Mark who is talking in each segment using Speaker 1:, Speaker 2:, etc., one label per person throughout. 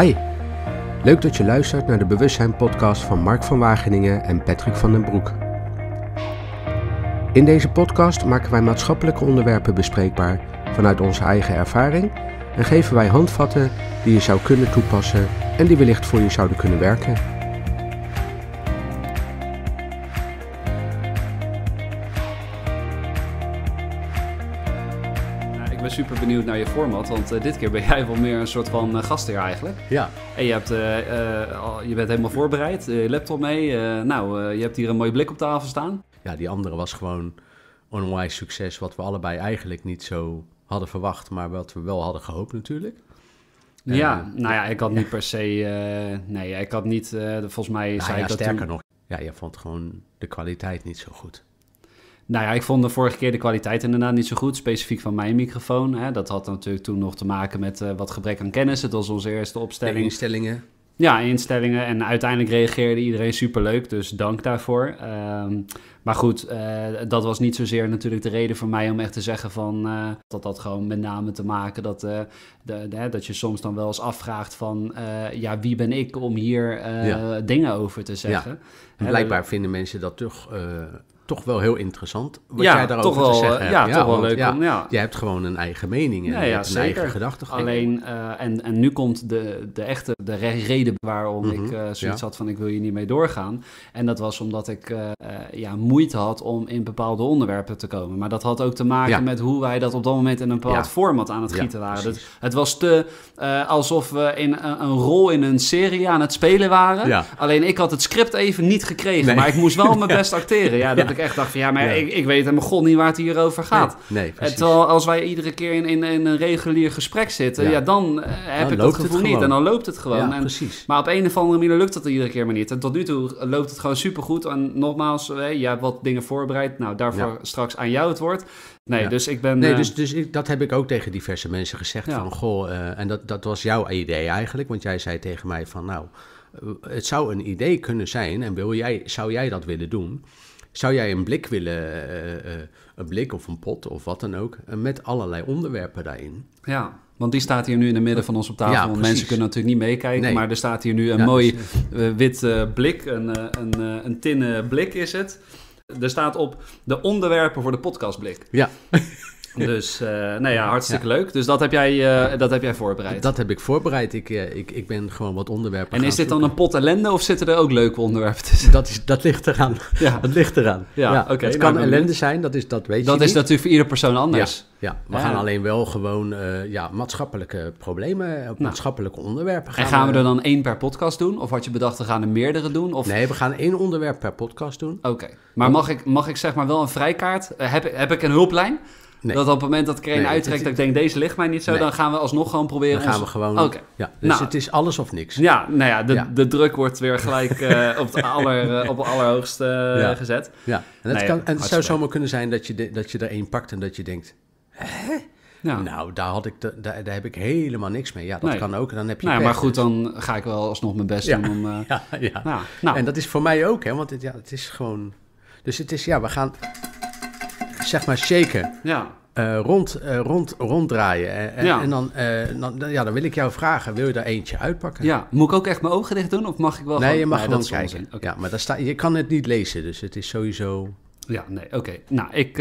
Speaker 1: Hi, leuk dat je luistert naar de Bewustzijn-podcast van Mark van Wageningen en Patrick van den Broek. In deze podcast maken wij maatschappelijke onderwerpen bespreekbaar vanuit onze eigen ervaring en geven wij handvatten die je zou kunnen toepassen en die wellicht voor je zouden kunnen werken.
Speaker 2: super benieuwd naar je format. Want eh, dit keer ben jij wel meer een soort van eh, gastheer eigenlijk. Ja. En je, hebt, eh, je bent helemaal voorbereid. Je laptop mee. nou, je hebt hier een mooie blik op tafel staan. Ja, die
Speaker 1: andere was gewoon onwijs succes. Wat we allebei eigenlijk niet zo hadden verwacht. Maar wat we wel hadden gehoopt natuurlijk.
Speaker 2: Ja, nou ja, ik had niet per se. nee, ik had niet. volgens mij. Nou zei ja, ik dat sterker nog. Ja, je vond gewoon de kwaliteit niet zo goed. Nou ja, ik vond de vorige keer de kwaliteit inderdaad niet zo goed, specifiek van mijn microfoon. Hè. Dat had natuurlijk toen nog te maken met eh, wat gebrek aan kennis. Het was onze eerste opstelling. instellingen. Ja, instellingen. En uiteindelijk reageerde iedereen superleuk, dus dank daarvoor. Ehm, maar goed, eh, dat was niet zozeer natuurlijk de reden voor mij om echt te zeggen van... Eh, dat dat gewoon met name te maken dat, de, dat je soms dan wel eens afvraagt van... ja, wie ben ik om hier dingen over te zeggen? Blijkbaar
Speaker 1: vinden mensen dat toch toch wel heel interessant
Speaker 2: wat jij daarover te wel, zeggen eh, hebt. Ja, toch wel leuk. om, ja. Je hebt gewoon een eigen mening en een eigen gedachtegang. Alleen, eh, en, en nu komt de, de echte de reden waarom mhm, ik eh, zoiets had van ik wil hier niet mee doorgaan. En dat was omdat ik ja, moeite had om in bepaalde onderwerpen te komen. Maar dat had ook te maken met hoe wij dat op dat moment in een bepaald format aan het gieten waren. het was te alsof we in een, rol in een serie aan het spelen waren. Alleen ik had het script even niet gekregen, maar ik moest wel mijn best acteren. Ja, dat ik echt dacht van ja, maar Ik, ik weet helemaal god niet waar het hier over gaat. Nee, nee precies. Eh, als wij iedere keer in, in, een regulier gesprek zitten, ja, eh, dan heb ik het gevoel niet. En dan loopt het gewoon. precies. Maar op een of andere manier lukt dat iedere keer maar niet. En tot nu toe loopt het gewoon supergoed. En nogmaals, eh, je hebt wat dingen voorbereid. Nou, daarvoor straks aan jou het woord. Nee, dus ik ben. Nee, dus,
Speaker 1: dus dat heb ik ook tegen diverse mensen gezegd. Van goh, en dat, dat was jouw idee eigenlijk. Want jij zei tegen mij van nou, het zou een idee kunnen zijn. En wil jij, zou jij dat willen doen? Zou jij een blik willen, eh, eh, eh, een blik of een pot of wat dan ook, met allerlei onderwerpen daarin?
Speaker 2: Ja, want die staat hier nu in het midden van ons op tafel. want mensen kunnen natuurlijk niet meekijken, maar er staat hier nu een dus, mooi wit blik, een, een, een tinnen blik is het. Er staat op de onderwerpen voor de podcastblik. Ja. Dus eh, nou ja, hartstikke leuk. Dus dat heb, jij, eh, dat heb jij voorbereid. Dat heb ik voorbereid. Ik, eh, ik, ik ben gewoon wat onderwerpen. En is dit dan een pot ellende of zitten er ook leuke onderwerpen tussen? Dat, is, dat ligt eraan. Ja. Dat ligt eraan. Ja, oké. het nou, kan ellende zijn, dat, is, dat weet je. Dat is natuurlijk voor iedere persoon anders. Ja, we gaan alleen wel gewoon ja, maatschappelijke problemen, nou. maatschappelijke onderwerpen gaan. En gaan we er dan één per podcast doen? Of had je bedacht, we gaan er meerdere doen? Of... Nee, we gaan één onderwerp per podcast doen. Oké. Maar mag ik, mag ik zeg maar wel een vrijkaart? heb, heb ik een hulplijn? Dat op het moment dat ik er een nee, dat ik denk, deze ligt mij niet zo, dan gaan we alsnog gewoon proberen. Dan gaan we gewoon. Ja, dus nou. het
Speaker 1: is alles of niks.
Speaker 2: Ja, nou ja, de, de druk wordt weer gelijk eh, op, het aller, eh, op het allerhoogste eh, gezet. Ja, en, het kan, en het zou
Speaker 1: zomaar kunnen zijn dat je, de, dat je er één pakt en dat je denkt, hè? Nou, daar, had ik de, daar, daar, heb ik helemaal niks mee. Ja, dat kan ook. dan heb je nou maar goed, dus.
Speaker 2: dan ga ik wel alsnog mijn best doen. Om,
Speaker 1: ja, ja. Nou, en dat is voor mij ook, hè, want het, ja, het is gewoon. Dus het is, ja, we gaan zeg maar shaken. Ja. Eh, rond, eh, rond, ronddraaien. En, eh, ja. en dan, dan, ja, dan wil ik jou vragen, wil je daar eentje uitpakken? Ja, moet ik ook echt mijn ogen dicht doen of mag ik wel Nee, je mag nee, gewoon kijken. Ja, maar daar sta je kan het niet lezen, dus het is sowieso... Ja, nee,
Speaker 2: oké. Nou, ik,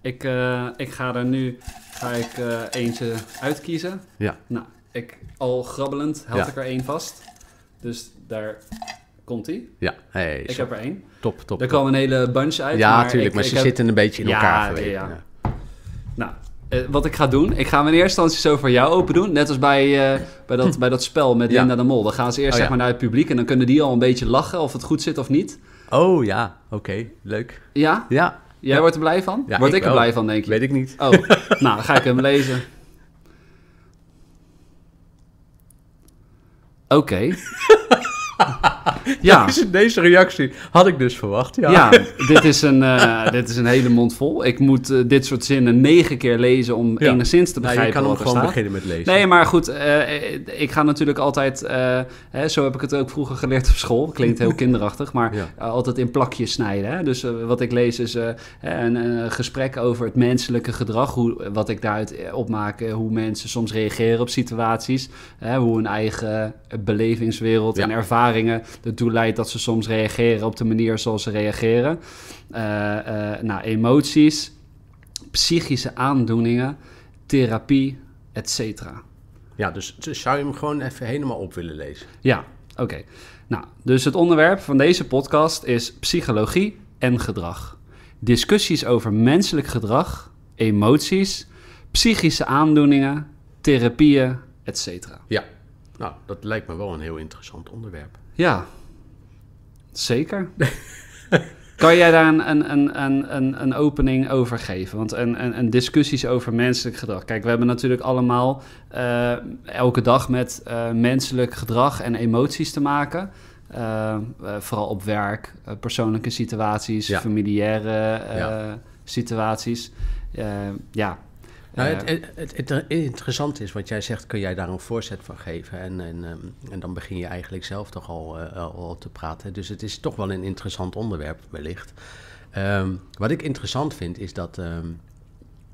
Speaker 2: ik, ik ga er nu ga ik, eentje uitkiezen. Ja. Nou, ik, al grabbelend held ik er één vast. Dus daar komt Ja. ik heb er één. Top, top. Daar kwam een hele bunch uit. Ja, natuurlijk, maar, ze zitten een beetje in elkaar verweven. Ja. ja. Nou, eh, wat ik ga doen, ik ga mijn eerste instantie zo voor jou open doen. Net als bij, eh, bij, dat, hm. bij dat spel met Linda de Mol. Dan gaan ze eerst oh, zeg maar naar het publiek en dan kunnen die al een beetje lachen of het goed zit of niet. Oh ja, oké, leuk. Ja? Ja. Jij wordt er blij van? Word ik, er blij van, denk ik? Weet ik niet. Oh, nou, dan ga ik hem lezen. Oké. ja. Deze, deze, reactie had ik dus verwacht. Ja, ja dit, is een, eh, dit is een hele mond vol. Ik moet eh, dit soort zinnen negen keer lezen om ja. enigszins te nou, begrijpen. Ja, je kan gewoon beginnen met lezen. Nee, maar goed, eh, ik ga natuurlijk altijd, hè, zo heb ik het ook vroeger geleerd op school. Klinkt heel kinderachtig, maar altijd in plakjes snijden. Hè? Dus wat ik lees is een, een, gesprek over het menselijke gedrag. Hoe, wat ik daaruit opmaak, hoe mensen soms reageren op situaties. Hè? Hoe hun eigen belevingswereld en ervaringen ertoe leidt dat ze soms reageren op de manier zoals ze reageren. Eh, eh, nou, emoties, psychische aandoeningen, therapie, etc. Ja, dus
Speaker 1: zou je hem gewoon even helemaal op willen lezen?
Speaker 2: Ja, oké. Nou, dus het onderwerp van deze podcast is psychologie en gedrag. Discussies over menselijk gedrag, emoties, psychische aandoeningen, therapieën, etc. Ja, nou, dat lijkt me wel een heel interessant onderwerp. Ja, Zeker. kan jij daar een, een, een, een, een opening over geven? Want een een discussies over menselijk gedrag. Kijk, we hebben natuurlijk allemaal eh, elke dag met eh, menselijk gedrag en emoties te maken. Eh, vooral op werk, persoonlijke situaties, ja. familiaire situaties. ja, nou, het,
Speaker 1: het, is, wat jij zegt, kun jij daar een voorzet van geven? En, en, ehm, en dan begin je eigenlijk zelf toch eh, al, al te praten. Dus het is toch wel een interessant onderwerp, wellicht. Ehm, wat ik interessant vind, is dat ehm,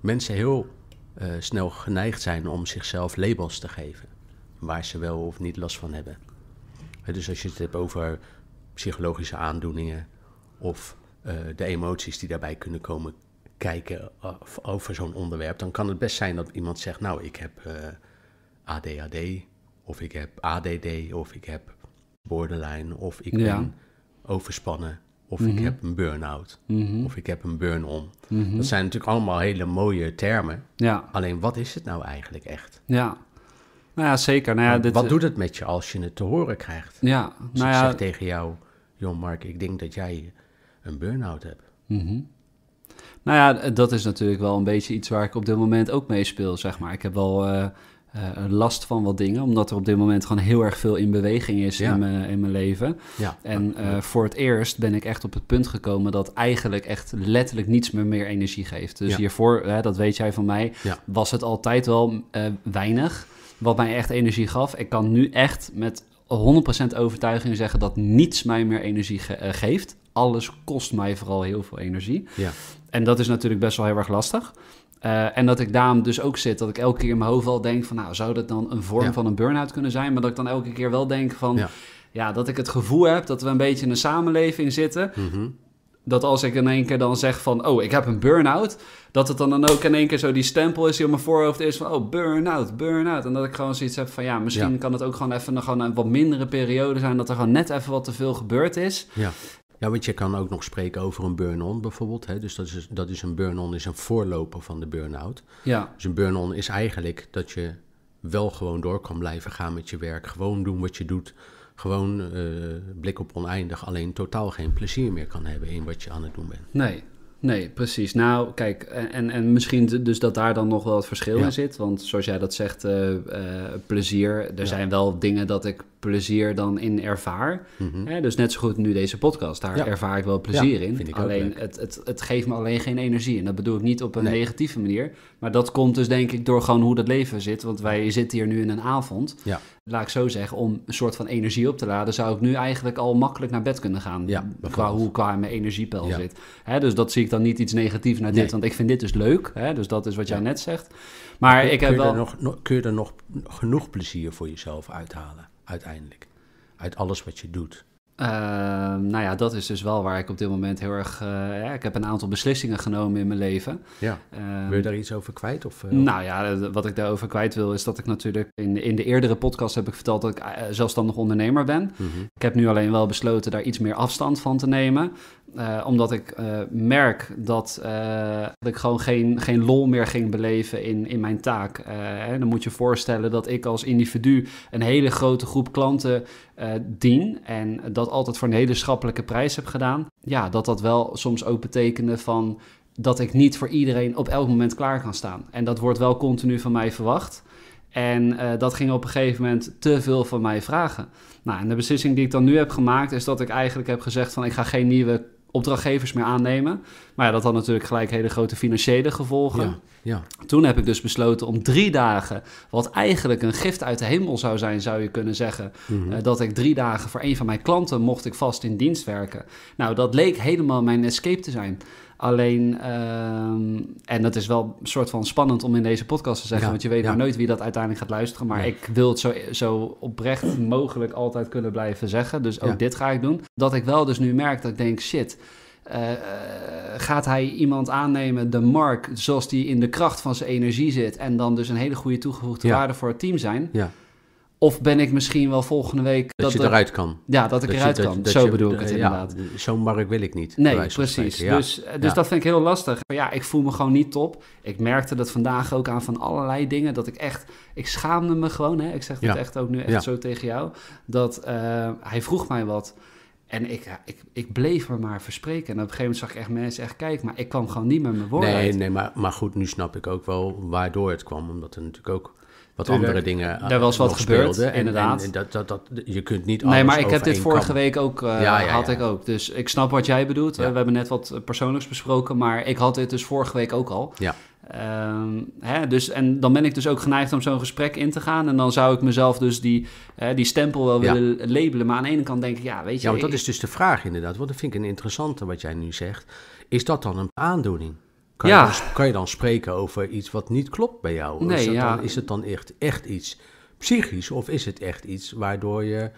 Speaker 1: mensen heel eh, snel geneigd zijn om zichzelf labels te geven. Waar ze wel of niet last van hebben. Dus als je het hebt over psychologische aandoeningen of eh, de emoties die daarbij kunnen komen, kijken eh, over zo'n onderwerp, dan kan het best zijn dat iemand zegt: Nou, ik heb eh, ADHD, of ik heb ADD, of ik heb borderline, of ik ben overspannen, of ik mhm. heb een burn-out, mhm. of ik heb een burn-on. Mhm. Dat zijn natuurlijk allemaal hele mooie termen. Ja. Alleen wat is het nou eigenlijk echt? Ja. Nou ja, zeker. Nou ja, dit... Wat eh, doet het met je als je het te horen krijgt? Ja, nou zegt ik ja... zeg
Speaker 2: tegen jou, Jon Mark, ik denk dat jij een
Speaker 1: burn-out hebt.
Speaker 2: Nou ja, dat is natuurlijk wel een beetje iets waar ik op dit moment ook mee speel, zeg maar. Ik heb wel eh, eh, last van wat dingen, omdat er op dit moment gewoon heel erg veel in beweging is in, mijn, in mijn leven. Ja. En eh, voor het eerst ben ik echt op het punt gekomen dat eigenlijk echt letterlijk niets meer meer energie geeft. Dus hiervoor, dat weet jij van mij, was het altijd wel weinig wat mij echt energie gaf. Ik kan nu echt met 100% overtuiging zeggen dat niets mij meer energie geeft. Alles kost mij vooral heel veel energie. Ja. En dat is natuurlijk best wel heel erg lastig. Eh, en dat ik daarom dus ook zit, dat ik elke keer in mijn hoofd al denk van, nou, zou dat dan een vorm van een burn-out kunnen zijn? Maar dat ik dan elke keer wel denk van, ja, dat ik het gevoel heb dat we een beetje in een samenleving zitten. Mhm. Dat als ik in één keer dan zeg van, oh, ik heb een burn-out, dat het dan, dan ook in één keer zo die stempel is die op mijn voorhoofd is van, oh, burn-out, burn-out. En dat ik gewoon zoiets heb van, ja, misschien kan het ook gewoon even nog gewoon een wat mindere periode zijn, dat er gewoon net even wat te veel gebeurd is.
Speaker 1: Ja. Ja, want je kan ook nog spreken over een burn-on bijvoorbeeld. Hè? Dus dat is, dat is een burn-on is een voorloper van de burn-out. Ja. Dus een burn-on is eigenlijk dat je wel gewoon door kan blijven gaan met je werk. Gewoon doen wat je doet. Gewoon eh,
Speaker 2: blik op oneindig. Alleen totaal geen plezier meer kan hebben in wat je aan het doen bent. Nee, Nee, precies. Nou, kijk, en, en misschien dus dat daar dan nog wel het verschil in zit. Want zoals jij dat zegt, eh, eh, plezier. Er zijn wel dingen dat ik plezier dan in ervaar. Mhm. dus net zo goed nu deze podcast, daar ervaar ik wel plezier in. alleen, het, het, het geeft me alleen geen energie. En dat bedoel ik niet op een negatieve manier. Maar dat komt dus denk ik door gewoon hoe dat leven zit. Want wij zitten hier nu in een avond. Ja laat ik zo zeggen, om een soort van energie op te laden, zou ik nu eigenlijk al makkelijk naar bed kunnen gaan. Ja, qua hoe qua mijn energiepeil zit. dus dat zie ik dan niet iets negatiefs naar dit, want ik vind dit dus leuk. dus dat is wat jij net zegt. Maar, ik heb kun wel... nog,
Speaker 1: kun je er nog genoeg plezier voor jezelf uithalen, uiteindelijk? Uit alles wat je doet.
Speaker 2: Ehm, nou ja, dat is dus wel waar ik op dit moment heel erg. Eh, ja, ik heb een aantal beslissingen genomen in mijn leven. Ja. Ehm, wil je daar
Speaker 1: iets over kwijt? Of, eh? nou ja,
Speaker 2: eh, wat ik daarover kwijt wil is dat ik natuurlijk. In, in de eerdere podcast heb ik verteld dat ik zelfstandig ondernemer ben. Mhm. Ik heb nu alleen wel besloten daar iets meer afstand van te nemen. omdat ik merk dat, dat ik gewoon geen, geen lol meer ging beleven in, in mijn taak. dan moet je voorstellen dat ik als individu een hele grote groep klanten eh, dien en dat altijd voor een hele schappelijke prijs heb gedaan, ja, dat dat wel soms ook betekende van dat ik niet voor iedereen op elk moment klaar kan staan. En dat wordt wel continu van mij verwacht. En eh, dat ging op een gegeven moment te veel van mij vragen. Nou, en de beslissing die ik dan nu heb gemaakt is dat ik eigenlijk heb gezegd van ik ga geen nieuwe opdrachtgevers meer aannemen. Maar ja, dat had natuurlijk gelijk hele grote financiële gevolgen. Ja, Toen heb ik dus besloten om drie dagen, wat eigenlijk een gift uit de hemel zou zijn, zou je kunnen zeggen, mhm. eh, dat ik drie dagen voor een van mijn klanten mocht ik vast in dienst werken. Nou, dat leek helemaal mijn escape te zijn. Alleen, ehm, en dat is wel een soort van spannend om in deze podcast te zeggen, want je weet maar nooit wie dat uiteindelijk gaat luisteren. Maar ik wil het zo, zo oprecht mogelijk altijd kunnen blijven zeggen. Dus ook dit ga ik doen. Dat ik wel dus nu merk dat ik denk, shit, eh, eh, gaat hij iemand aannemen, de Mark, zoals die in de kracht van zijn energie zit en dan dus een hele goede toegevoegde waarde voor het team zijn? Ja. Of ben ik misschien wel volgende week... Dat, dat je eruit kan. Ja, dat ik eruit kan. zo bedoel ik eh, het inderdaad.
Speaker 1: Zo'n mark wil ik niet. Nee, precies. Dus, eh, dus dat
Speaker 2: vind ik heel lastig. ja, ik voel me gewoon niet top. Ik merkte dat vandaag ook aan van allerlei dingen. Dat ik echt... Ik schaamde me gewoon. Hè? Ik zeg het echt ook nu echt zo tegen jou. Dat eh, hij vroeg mij wat. En ik, ik, ik bleef me maar verspreken. En op een gegeven moment zag ik echt mensen echt kijken. Maar ik kwam gewoon niet met mijn woorden Nee,
Speaker 1: nee maar, maar goed, nu snap ik ook wel waardoor het kwam. Omdat er natuurlijk ook wat andere dingen Er eh, was wat gebeurd, inderdaad. En, dat, dat, dat, je kunt niet Nee, maar ik heb dit vorige week ook, eh, ja, had
Speaker 2: ik ook. Dus ik snap wat jij bedoelt. We hebben net wat eh, persoonlijks besproken, maar ik had dit dus vorige week ook al. Ja. Ehm, hè, dus, en dan ben ik dus ook geneigd om zo'n gesprek in te gaan. En dan zou ik mezelf dus die, hè, die stempel wel willen labelen. Maar aan de ene kant denk ik, ja, weet je... Ja, want dat is
Speaker 1: dus de vraag inderdaad. Want dat vind ik een interessante wat jij nu zegt. Is dat dan een aandoening? Kan, ja. je dan, kan, je, dan, spreken over iets wat niet klopt bij jou? Nee, is, het ja. dan, is het dan echt, echt iets psychisch of is het echt iets waardoor je,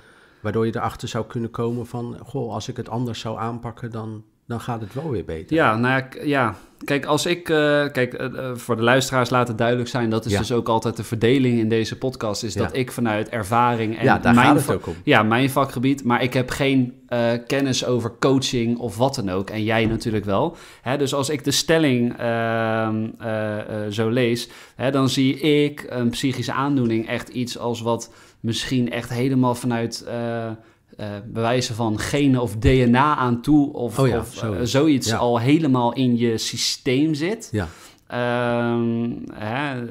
Speaker 1: waardoor je erachter zou kunnen komen van... goh, als ik het anders zou aanpakken, dan dan gaat het wel weer beter.
Speaker 2: Ja, nou ja, kijk, als ik. Eh, kijk, eh, eh, voor de luisteraars laat het duidelijk zijn. Dat is dus ook altijd de verdeling in deze podcast. Is dat ik vanuit ervaring en ja, daar mijn Ja, mijn vakgebied. Maar ik heb geen kennis over coaching of wat dan ook. En jij natuurlijk wel. Hè, dus als ik de stelling ehm, zo lees, hè, dan zie ik een psychische aandoening echt iets als wat misschien echt helemaal vanuit eh, bewijzen van genen of DNA aan toe of, oh of eh, zoiets, al helemaal in je systeem zit. Ja. Ehm, hè,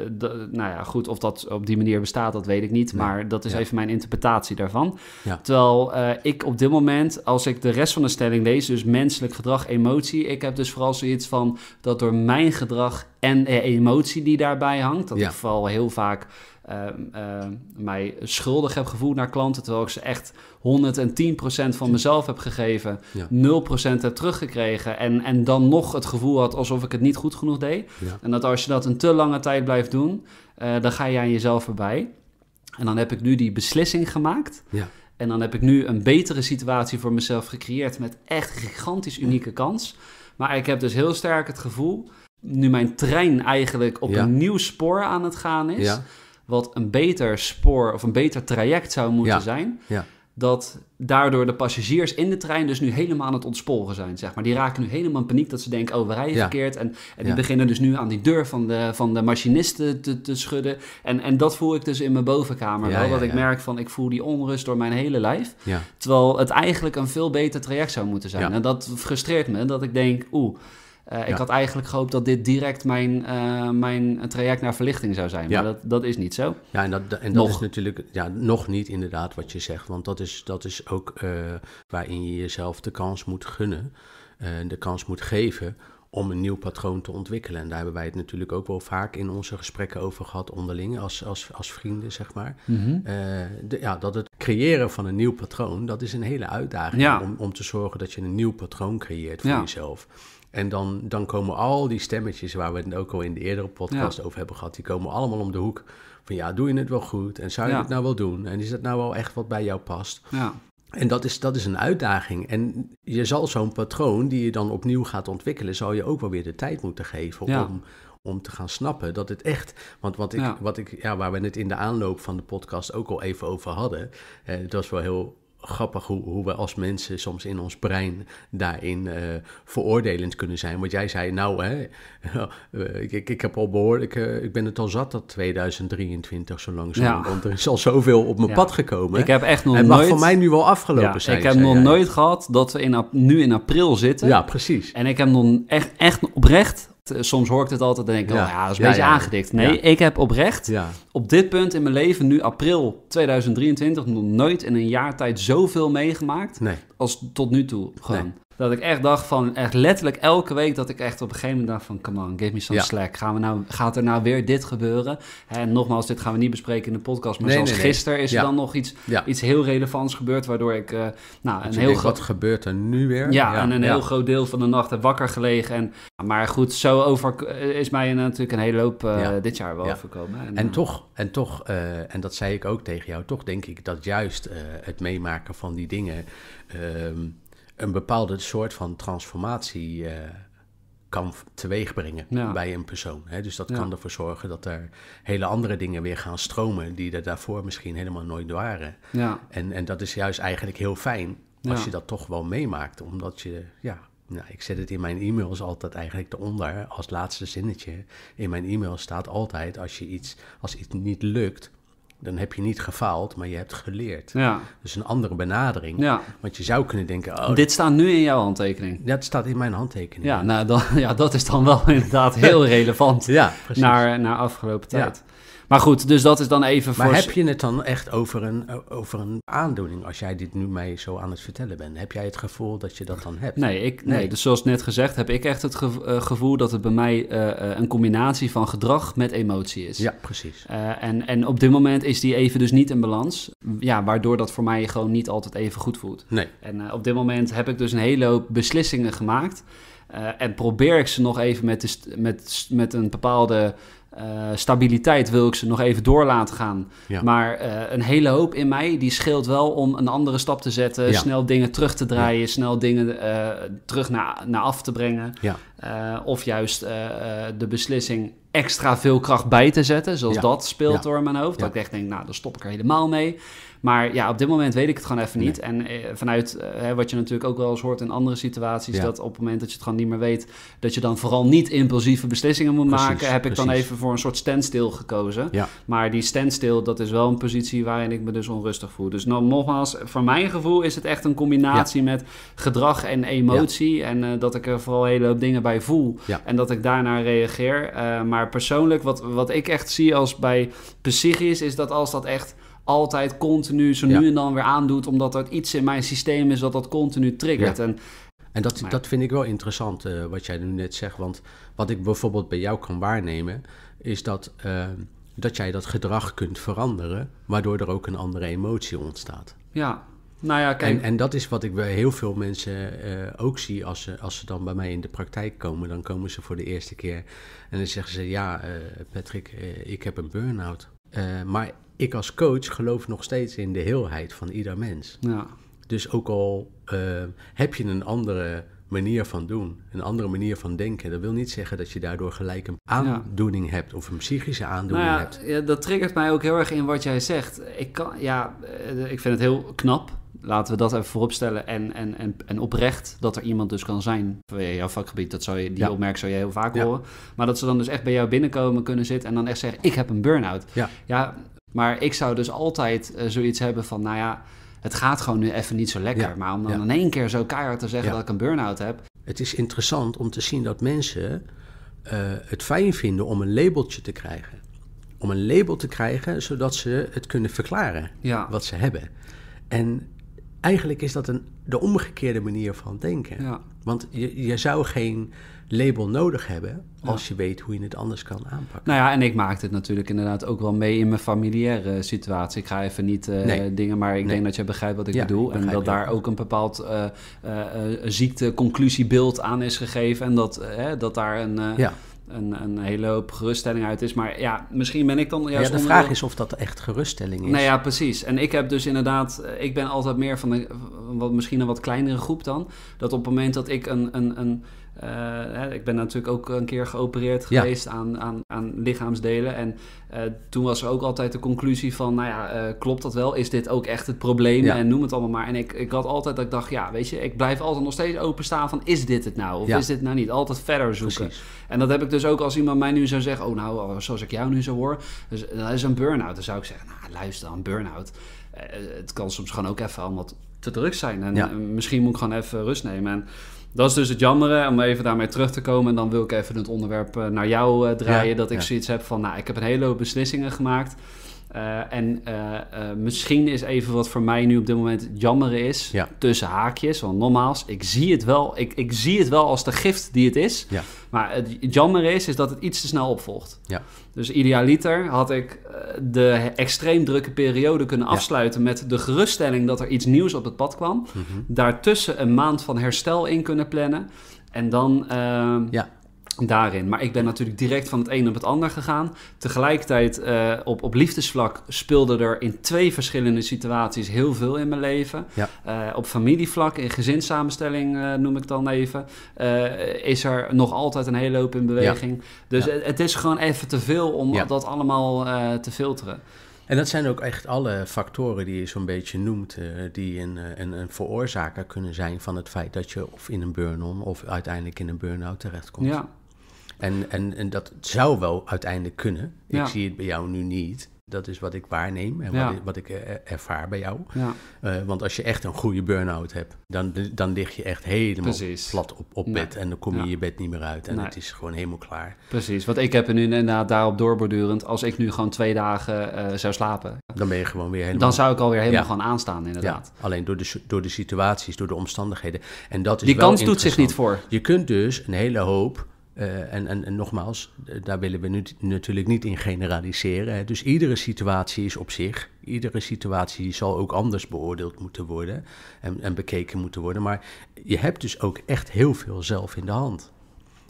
Speaker 2: nou ja, goed, of dat op die manier bestaat, dat weet ik niet. Maar dat is even mijn interpretatie daarvan. Ja. Terwijl eh, ik op dit moment, als ik de rest van de stelling lees, dus menselijk gedrag, emotie, ik heb dus vooral zoiets van dat door mijn gedrag en eh, emotie die daarbij hangt, dat ja. ik vooral heel vaak Ehm, ehm, mij schuldig heb gevoeld naar klanten, terwijl ik ze echt 110% van mezelf heb gegeven, 0% heb teruggekregen en, en dan nog het gevoel had alsof ik het niet goed genoeg deed. En dat als je dat een te lange tijd blijft doen, eh, dan ga je aan jezelf voorbij. En dan heb ik nu die beslissing gemaakt. Ja. En dan heb ik nu een betere situatie voor mezelf gecreëerd met echt gigantisch unieke kans. Maar ik heb dus heel sterk het gevoel, nu mijn trein eigenlijk op een nieuw spoor aan het gaan is. Ja wat een beter spoor of een beter traject zou moeten zijn. Ja. Dat daardoor de passagiers in de trein dus nu helemaal aan het ontsporen zijn. Zeg maar. Die raken nu helemaal in paniek dat ze denken, oh, we rijden verkeerd. En, en die beginnen dus nu aan die deur van de, van de machinisten te, te schudden. En, en dat voel ik dus in mijn bovenkamer wel. Dat ik merk van, ik voel die onrust door mijn hele lijf. Terwijl het eigenlijk een veel beter traject zou moeten zijn. En dat frustreert me, dat ik denk, oeh eh, ik had eigenlijk gehoopt dat dit direct mijn, uh, mijn traject naar verlichting zou zijn. Maar dat, dat is niet zo. Ja, en dat, en dat is natuurlijk ja, nog niet inderdaad wat je zegt. Want dat is, dat is ook eh,
Speaker 1: waarin je jezelf de kans moet gunnen. de kans moet geven om een nieuw patroon te ontwikkelen. En daar hebben wij het natuurlijk ook wel vaak in onze gesprekken over gehad onderling, als, als, als vrienden, zeg maar. Mhm. de, ja, dat het creëren van een nieuw patroon, dat is een hele uitdaging om, om te zorgen dat je een nieuw patroon creëert voor ja. jezelf. En dan, dan komen al die stemmetjes waar we het ook al in de eerdere podcast over hebben gehad, die komen allemaal om de hoek. Van ja, doe je het wel goed? En zou je het nou wel doen? En is dat nou wel echt wat bij jou past?
Speaker 2: Ja. En dat
Speaker 1: is, dat is een uitdaging. En je zal zo'n patroon die je dan opnieuw gaat ontwikkelen, zal je ook wel weer de tijd moeten geven om, om te gaan snappen dat het echt. Want wat ik, ja. wat ik, ja, waar we het in de aanloop van de podcast ook al even over hadden. Eh, het was wel heel grappig hoe, hoe we als mensen soms in ons brein daarin uh, veroordelend kunnen zijn. Want jij zei, nou, hè, eh, ik, ik, heb al behoorlijk, uh, ik ben het al zat dat 2023
Speaker 2: zo langzaam, ja. want
Speaker 1: er is al zoveel op mijn pad gekomen. Ik heb echt nog het mag voor mij nu wel afgelopen zijn. Ik heb nog
Speaker 2: nooit gehad dat we in, nu in april zitten. Ja, precies. En ik heb nog echt, echt oprecht eh, soms hoor ik het altijd en denk ik, oh ja. oh ja, dat is een beetje aangedikt. Nee, ik heb oprecht op dit punt in mijn leven, nu april 2023, nog nooit in een jaar tijd zoveel meegemaakt als tot nu toe gewoon. Dat ik echt dacht van, echt letterlijk elke week dat ik echt op een gegeven moment dacht van, come on, give me some ja. slack. Gaan we nou, gaat er nou weer dit gebeuren? En nogmaals, dit gaan we niet bespreken in de podcast, maar nee, gisteren is er dan nog iets, iets heel relevants gebeurd, waardoor ik, eh, nou, een heel groot... Wat
Speaker 1: gebeurt er nu weer? Ja, en een heel
Speaker 2: groot deel van de nacht heb wakker gelegen. En, maar goed, zo over eh, is mij natuurlijk een hele hoop eh, dit jaar wel overkomen. En, toch, en toch,
Speaker 1: en dat zei ik ook tegen jou, toch denk ik dat juist het meemaken van die dingen... Ehm, een bepaalde soort van transformatie eh, kan teweegbrengen ja. bij een persoon. Hè? Dus dat kan ervoor zorgen dat er hele andere dingen weer gaan stromen die er daarvoor misschien helemaal nooit waren. Ja. En, en dat is juist eigenlijk heel fijn als je dat toch wel meemaakt, omdat je, ja, nou, ik zet het in mijn e-mails altijd eigenlijk eronder als laatste zinnetje. In mijn e-mail staat altijd als je iets, als iets niet lukt, dan heb je niet gefaald, maar je hebt geleerd. Ja. Dus een andere benadering. Ja. Want
Speaker 2: je zou kunnen denken... Oh, Dit staat nu in jouw handtekening. Dat staat in mijn handtekening. Ja, nou, dan, ja dat is dan wel inderdaad heel relevant ja, naar, naar afgelopen tijd. Maar goed, dus dat is dan even voor... Maar heb
Speaker 1: je het dan echt over een, eh, over een aandoening als jij dit nu mij zo aan het vertellen bent? Heb jij het gevoel dat je dat dan hebt? Nee, ik, nee.
Speaker 2: dus zoals net gezegd heb ik echt het eh, gevoel dat het bij mij eh, een combinatie van gedrag met emotie is. Ja, precies. en, en op dit moment is die even dus niet in balans. Ja, waardoor dat voor mij gewoon niet altijd even goed voelt. Nee. En op dit moment heb ik dus een hele hoop beslissingen gemaakt... en probeer ik ze nog even met, met, met een bepaalde eh, stabiliteit wil ik ze nog even door laten gaan. Maar eh, een hele hoop in mij die scheelt wel om een andere stap te zetten. Snel dingen terug te draaien, snel dingen eh, terug naar, naar af te brengen. Eh, of juist eh, eh, de beslissing extra veel kracht bij te zetten. Zoals dat speelt door mijn hoofd. Dat ik echt denk, nou, dan stop ik er helemaal mee. Maar ja, op dit moment weet ik het gewoon even niet. En vanuit wat je natuurlijk ook wel eens hoort in andere situaties... dat op het moment dat je het gewoon niet meer weet... dat je dan vooral niet impulsieve beslissingen moet maken... heb ik dan even voor een soort standstill gekozen. Maar die standstill, dat is wel een positie waarin ik me dus onrustig voel. Dus nou, nogmaals, voor mijn gevoel is het echt een combinatie met gedrag en emotie. En dat ik er vooral een hele hoop dingen bij bij voel. En dat ik daarna reageer. Eh, maar persoonlijk, wat, wat ik echt zie als bij psychisch, is dat als dat echt altijd continu zo nu en dan weer aandoet, omdat er iets in mijn systeem is dat dat continu triggert. En,
Speaker 1: en dat, dat vind ik wel interessant, eh, wat jij nu net zegt. Want wat ik bijvoorbeeld bij jou kan waarnemen, is dat, eh, dat jij dat gedrag kunt veranderen, waardoor er ook een andere emotie ontstaat.
Speaker 2: Ja, nou ja, En,
Speaker 1: dat is wat ik bij heel veel mensen eh, ook zie als ze, als ze dan bij mij in de praktijk komen. Dan komen ze voor de eerste keer en dan zeggen ze: Ja, eh, Patrick, eh, ik heb een burn-out. maar ik als coach geloof nog steeds in de heelheid van ieder mens. Dus ook al heb je een andere manier van doen, een andere manier van denken. Dat wil niet zeggen dat je daardoor gelijk een aandoening hebt of een psychische aandoening nou hebt.
Speaker 2: Ja, dat triggert mij ook heel erg in wat jij zegt. Ik, kan, ja, ik vind het heel knap laten we dat even vooropstellen. En, en, en, en oprecht dat er iemand dus kan zijn bij jouw vakgebied. Dat zou je, die opmerking zou je heel vaak horen. Maar dat ze dan dus echt bij jou binnenkomen kunnen zitten en dan echt zeggen, ik heb een burn-out. Ja. ja, maar ik zou dus altijd eh, zoiets hebben van, nou ja, het gaat gewoon nu even niet zo lekker. Maar om dan in één keer zo keihard te zeggen dat ik een burn-out heb. Het is interessant om te zien dat mensen
Speaker 1: eh, het fijn vinden om een labeltje te krijgen. Om een label te krijgen, zodat ze het kunnen verklaren wat ze hebben. En eigenlijk is dat een, de omgekeerde manier van denken. Ja. Want je, je zou geen label nodig hebben als je weet hoe je het anders kan aanpakken.
Speaker 2: Nou ja, en ik maak het natuurlijk inderdaad ook wel mee in mijn familiaire situatie. Ik ga even niet eh, dingen, maar ik denk dat je begrijpt wat ik bedoel. en dat daar ook een bepaald uh, ziekte-conclusiebeeld aan is gegeven. En dat, dat daar een, ja een, hele hoop geruststelling uit is. Maar ja, misschien ben ik dan juist... Ja, de vraag is
Speaker 1: of dat echt geruststelling is. Nou ja,
Speaker 2: precies. En ik heb dus inderdaad... Eh, ik ben altijd meer van een, wat, misschien een wat kleinere groep dan. Dat op het moment dat ik een, een, een eh, ik ben natuurlijk ook een keer geopereerd geweest aan, aan, aan lichaamsdelen. En eh, toen was er ook altijd de conclusie van, nou ja, eh, klopt dat wel? Is dit ook echt het probleem? En noem het allemaal maar. En ik, ik had altijd dat ik dacht, ja, weet je, ik blijf altijd nog steeds openstaan van, is dit het nou? Of is dit nou niet? Altijd verder zoeken. En dat heb ik dus ook als iemand mij nu zou zeggen, oh nou, zoals ik jou nu zo hoor, dus, dat is een burn-out. Dan zou ik zeggen, nou luister, een burn-out. het kan soms gewoon ook even allemaal te druk zijn. En misschien moet ik gewoon even rust nemen. En, dat is dus het jammer, om even daarmee terug te komen. En dan wil ik even het onderwerp eh, naar jou eh, draaien. dat ik zoiets heb van, nou, ik heb een hele hoop beslissingen gemaakt. Eh, en eh, eh, misschien is even wat voor mij nu op dit moment jammer is, tussen haakjes. Want nogmaals, ik zie het wel, ik, ik zie het wel als de gift die het is. Maar het jammer is, is dat het iets te snel opvolgt. Ja. Dus idealiter had ik de extreem drukke periode kunnen afsluiten met de geruststelling dat er iets nieuws op het pad kwam. Mhm. Daartussen een maand van herstel in kunnen plannen. En dan. Ehm, ja, daarin. Maar ik ben natuurlijk direct van het een op het ander gegaan. Tegelijkertijd eh, op, op liefdesvlak speelde er in twee verschillende situaties heel veel in mijn leven. Eh, op familievlak, in gezinssamenstelling uh, noem ik dan even, is er nog altijd een hele hoop in beweging. Dus Het, is gewoon even te veel om dat allemaal te filteren.
Speaker 1: En dat zijn ook echt alle factoren die je zo'n beetje noemt, die een, een, veroorzaker kunnen zijn van het feit dat je of in een burn-on of uiteindelijk in een burn-out terechtkomt. Ja, en, en, en dat zou wel uiteindelijk kunnen. Ik zie het bij jou nu niet. Dat is wat ik waarneem en wat, wat, ik eh, eh, ervaar bij jou. Ja. Eh, want als je echt een goede burn-out hebt,
Speaker 2: dan, dan lig je echt helemaal plat op, op bed. En dan kom je ja. je bed niet meer uit. En het is gewoon helemaal klaar. Precies, want ik heb er nu inderdaad daarop doorbordurend. Als ik nu gewoon twee dagen zou slapen.
Speaker 1: Dan ben je gewoon weer helemaal... Dan zou ik
Speaker 2: alweer helemaal gewoon aanstaan, inderdaad.
Speaker 1: alleen door de, door de situaties, door de omstandigheden. En dat is Die kans doet zich niet voor. Je kunt dus een hele hoop eh, en, en, en, nogmaals, daar willen we nu, natuurlijk niet in generaliseren. Hè. Dus iedere situatie is op zich. Iedere situatie zal ook anders beoordeeld moeten worden en, en bekeken moeten worden. Maar je hebt dus ook echt heel veel zelf in de hand.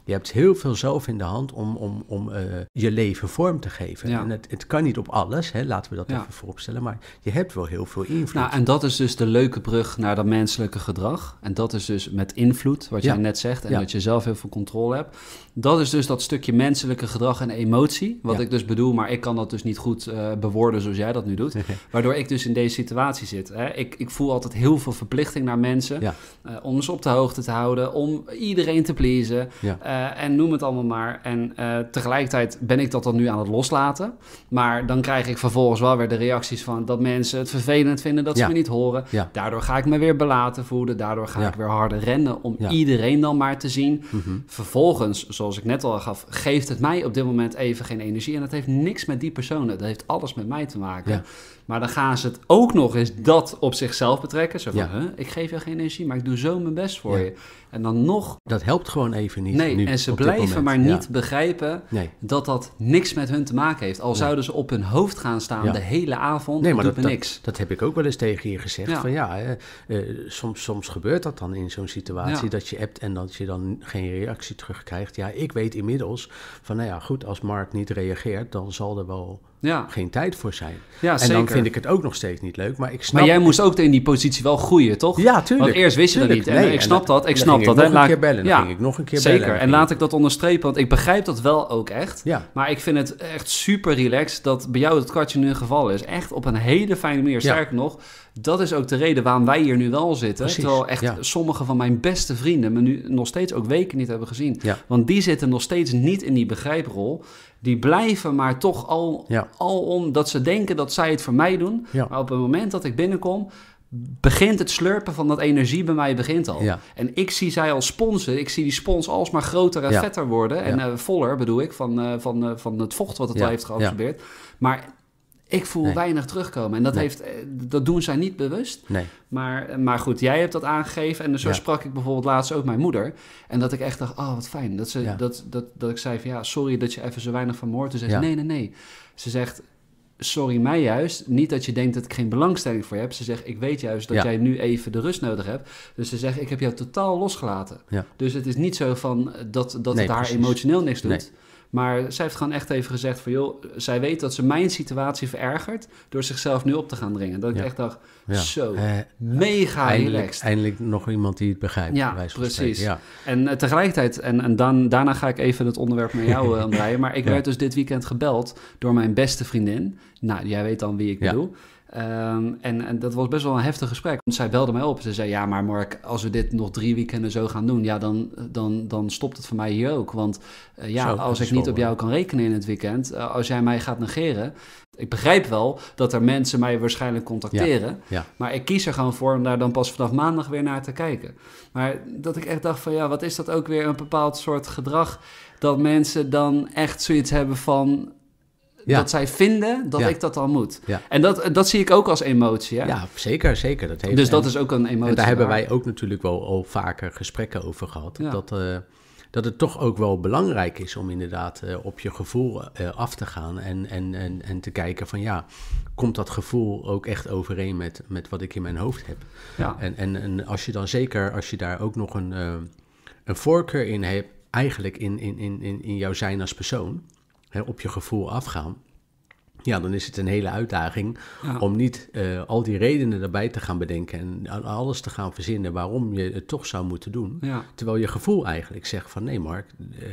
Speaker 1: Je hebt heel veel zelf in de hand om, om, om eh, je leven vorm te geven. En het, het kan niet op alles, hè, laten we dat even vooropstellen, maar je hebt wel heel veel
Speaker 2: invloed. Nou, en dat is dus de leuke brug naar dat menselijke gedrag. En dat is dus met invloed, wat jij net zegt, en dat je zelf heel veel controle hebt. Dat is dus dat stukje menselijke gedrag en emotie. Wat ik dus bedoel, maar ik kan dat dus niet goed uh, bewoorden zoals jij dat nu doet. Waardoor ik dus in deze situatie zit. Hè. Ik, ik voel altijd heel veel verplichting naar mensen. Eh, om ze op de hoogte te houden. Om iedereen te pleasen. Eh, en noem het allemaal maar. En tegelijkertijd ben ik dat dan nu aan het loslaten. Maar dan krijg ik vervolgens wel weer de reacties van dat mensen het vervelend vinden dat ze me niet horen. Daardoor ga ik me weer belaten voelen. Daardoor ga ik weer harder rennen om iedereen dan maar te zien. Mhm. Vervolgens, zoals zoals ik net al gaf, geeft het mij op dit moment even geen energie. En dat heeft niks met die personen. Dat heeft alles met mij te maken. Maar dan gaan ze het ook nog eens dat op zichzelf betrekken. Zo van, ik geef je geen energie, maar ik doe zo mijn best voor je. En dan nog... Dat helpt gewoon even niet. Nee, en ze blijven maar niet begrijpen dat dat niks met hun te maken heeft. Al zouden ze op hun hoofd gaan staan de hele avond, nee, maar doet dat, me niks.
Speaker 1: Dat, dat, heb ik ook wel eens tegen je gezegd. Van ja, eh, soms, soms gebeurt dat dan in zo'n situatie dat je hebt en dat je dan geen reactie terugkrijgt. Ja, ik weet inmiddels van nou ja, goed, als Mark niet reageert, dan zal er wel ja. geen tijd voor zijn.
Speaker 2: Ja, en dan vind ik het ook nog steeds niet leuk. Maar, ik snap maar jij moest ook in die positie wel groeien, toch? Ja, tuurlijk. Want eerst wist je dat niet. Nee, ik snap dat, ik snap dat. Ik nog een keer bellen. Ja, ging ik nog een keer zeker. bellen. Zeker. En laat ik dat onderstrepen, want ik begrijp dat wel ook echt. Ja. Maar ik vind het echt super relaxed dat bij jou dat kwartje nu een geval is. Echt op een hele fijne manier. Sterker nog, dat is ook de reden waarom wij hier nu wel zitten. Precies, terwijl echt sommige van mijn beste vrienden me nu nog steeds ook weken niet hebben gezien. Want die zitten nog steeds niet in die begrijprol die blijven maar toch al, ja. al om dat ze denken dat zij het voor mij doen. Maar op het moment dat ik binnenkom, begint het slurpen van dat energie bij mij begint al. En ik zie zij als sponsen. Ik zie die spons alsmaar groter en vetter worden. En eh, voller bedoel ik, van, eh, van, eh, van het vocht wat het al heeft geabsorbeerd. Maar ik voel weinig terugkomen. En dat, heeft, eh, dat doen zij niet bewust. Maar, eh, maar goed, jij hebt dat aangegeven. En dus zo sprak ik bijvoorbeeld laatst ook mijn moeder. En dat ik echt dacht, oh wat fijn. Dat, ze, dat, dat, dat ik zei van ja, sorry dat je even zo weinig van moord. Ze zegt, nee, nee, nee. Ze zegt, sorry mij juist. Niet dat je denkt dat ik geen belangstelling voor je heb. Ze zegt, ik weet juist dat jij nu even de rust nodig hebt. Dus ze zegt, ik heb jou totaal losgelaten. Dus het is niet zo van eh, dat, dat nee, het haar emotioneel niks doet. Maar zij heeft gewoon echt even gezegd van... joh, zij weet dat ze mijn situatie verergert... door zichzelf nu op te gaan dringen. Dat ik echt dacht, ja. zo, eh, nou, mega eindelijk, relaxed. Eindelijk
Speaker 1: nog iemand die het begrijpt. Ja, precies. Ja.
Speaker 2: En eh, tegelijkertijd, en, en dan, daarna ga ik even het onderwerp met jou uh, maar ik werd dus dit weekend gebeld door mijn beste vriendin. Nou, jij weet dan wie ik bedoel... Ehm, en, en, dat was best wel een heftig gesprek. Want zij belde mij op. Ze zei: Ja, maar Mark, als we dit nog drie weekenden zo gaan doen, ja, dan, dan, dan stopt het voor mij hier ook. Want eh, ja, als ik niet op eh, jou kan rekenen in het weekend, eh, als jij mij gaat negeren. Ik begrijp wel dat er mensen mij waarschijnlijk contacteren. Ja, Maar ik kies er gewoon voor om daar dan pas vanaf maandag weer naar te kijken. Maar dat ik echt dacht: van ja, wat is dat ook weer een bepaald soort gedrag? Dat mensen dan echt zoiets hebben van dat zij vinden dat ik dat al moet. En dat, eh, dat zie ik ook als emotie. Hè? Ja,
Speaker 1: zeker, zeker. Dat heeft, dus dat is ook een emotie. En daar, hebben wij ook natuurlijk wel al vaker gesprekken over gehad. Dat, eh, dat het toch ook wel belangrijk is om inderdaad eh, op je gevoel af te gaan. En, en, en, en te kijken van ja, komt dat gevoel ook echt overeen met, met wat ik in mijn hoofd heb? Ja. En, en, en als je dan zeker, als je daar ook nog een, een voorkeur in hebt, eigenlijk in, in, in, in jouw zijn als persoon hè, op je gevoel afgaan, ja, dan is het een hele uitdaging om niet eh, al die redenen erbij te gaan bedenken en alles te gaan verzinnen waarom je het toch zou moeten doen. Terwijl je gevoel eigenlijk zegt van nee Mark, eh,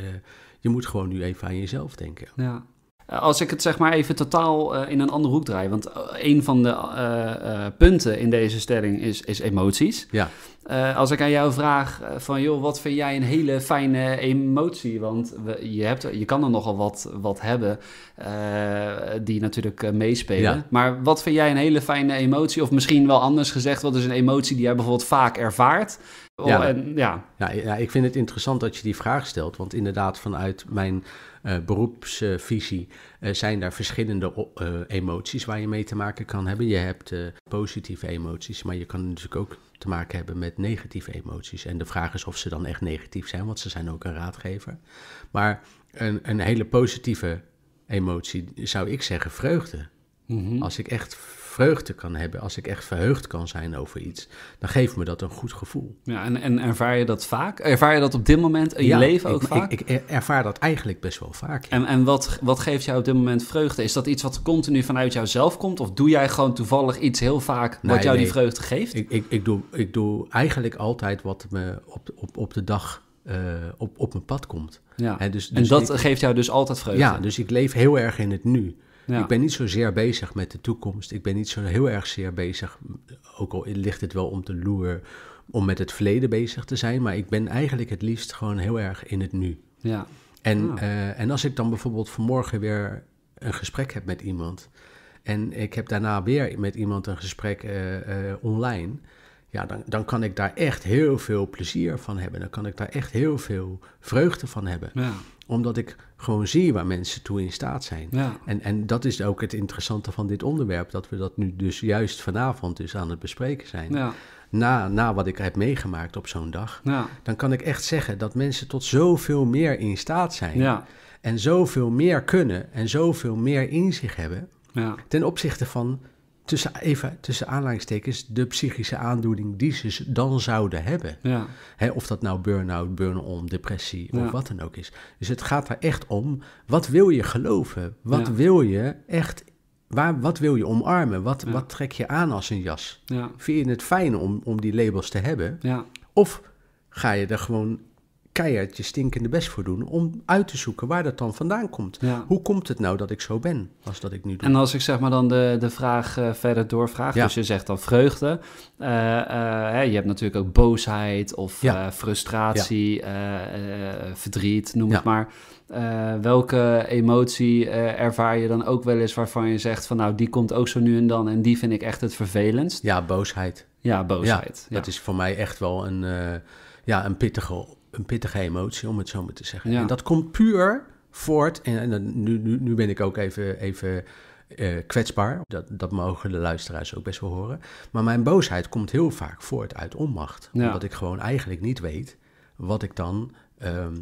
Speaker 1: je
Speaker 2: moet gewoon nu even aan jezelf denken. Ja. Als ik het zeg maar even totaal eh, in een andere hoek draai, want een van de punten in deze stelling is, is emoties. Ja. Eh, als ik aan jou vraag eh, van joh, wat vind jij een hele fijne emotie? Want je, hebt, je kan er nogal wat, wat hebben eh, die natuurlijk meespelen. Maar wat vind jij een hele fijne emotie? Of misschien wel anders gezegd, wat is een emotie die jij bijvoorbeeld vaak ervaart? Oh, ja. En, ja.
Speaker 1: ja. Ja, ik vind het interessant dat je die vraag stelt. Want inderdaad, vanuit mijn beroepsvisie zijn daar verschillende emoties waar je mee te maken kan hebben. Je hebt positieve emoties, maar je kan natuurlijk ook te maken hebben met negatieve emoties. En de vraag is of ze dan echt negatief zijn, want ze zijn ook een raadgever. Maar een, een hele positieve emotie zou ik zeggen vreugde. Mhm. Als ik echt vreugde kan hebben, als ik echt verheugd kan zijn over iets, dan geeft me dat een goed gevoel.
Speaker 2: Ja, en, en ervaar je dat vaak? Ervaar je dat op dit moment in je leven ook vaak? Ik,
Speaker 1: ik, ervaar dat eigenlijk best wel vaak.
Speaker 2: En, en wat, wat geeft jou op dit moment vreugde? Is dat iets wat continu vanuit jouzelf komt? Of doe jij gewoon toevallig iets heel vaak wat jou die vreugde
Speaker 1: geeft? Ik, ik, ik, doe, ik doe eigenlijk altijd wat me op, op, op de dag eh, op, op mijn pad komt. Ja. dus, en dus dat geeft jou dus altijd vreugde? Ja, dus ik leef heel erg in het nu. Ja. Ik ben niet zozeer bezig met de toekomst. Ik ben niet zo heel erg zeer bezig, ook al ligt het wel om te loer, om met het verleden bezig te zijn. Maar ik ben eigenlijk het liefst gewoon heel erg in het nu. Ja. En, ah. eh, en als ik dan bijvoorbeeld vanmorgen weer een gesprek heb met iemand. En ik heb daarna weer met iemand een gesprek eh, eh, online. Ja, dan, dan kan ik daar echt heel veel plezier van hebben. Dan kan ik daar echt heel veel vreugde van hebben. Ja omdat ik gewoon zie waar mensen toe in staat zijn. En, en dat is ook het interessante van dit onderwerp, dat we dat nu dus juist vanavond dus aan het bespreken zijn. Ja. Na, na wat ik heb meegemaakt op zo'n dag, dan kan ik echt zeggen dat mensen tot zoveel meer in staat zijn. En zoveel meer kunnen en zoveel meer in zich hebben ten opzichte van tussen, even tussen aanleidingstekens, de psychische aandoening die ze dan zouden hebben. Ja. Hè, of dat nou burn-out, burn-on, depressie of wat dan ook is. Dus het gaat er echt om, wat wil je geloven? Wat wil je echt, waar, wat wil je omarmen? Wat, wat trek je aan als een jas? Vind je het fijn om, om die labels te hebben? Of ga je er gewoon keihard je stinkende best voor doen om uit te zoeken waar dat dan vandaan komt. Hoe komt het nou dat ik zo ben als dat ik nu doe? En als
Speaker 2: ik zeg maar dan de, de vraag eh, verder doorvraag, ja. dus je zegt dan vreugde. Eh, eh, hè, je hebt natuurlijk ook boosheid of frustratie, verdriet, noem het maar. welke emotie ervaar je dan ook wel eens waarvan je zegt van nou die komt ook zo nu en dan en die vind ik echt het vervelendst? Ja, boosheid. Ja, boosheid. dat
Speaker 1: is voor mij echt wel een, ja, een pittige een pittige emotie, om het zo maar te zeggen. En dat komt puur voort. En, nu, nu, nu, ben ik ook even, even eh, kwetsbaar. Dat, dat mogen de luisteraars ook best wel horen. Maar mijn boosheid komt heel vaak voort uit onmacht. Omdat ik gewoon eigenlijk niet weet wat ik dan. Ehm,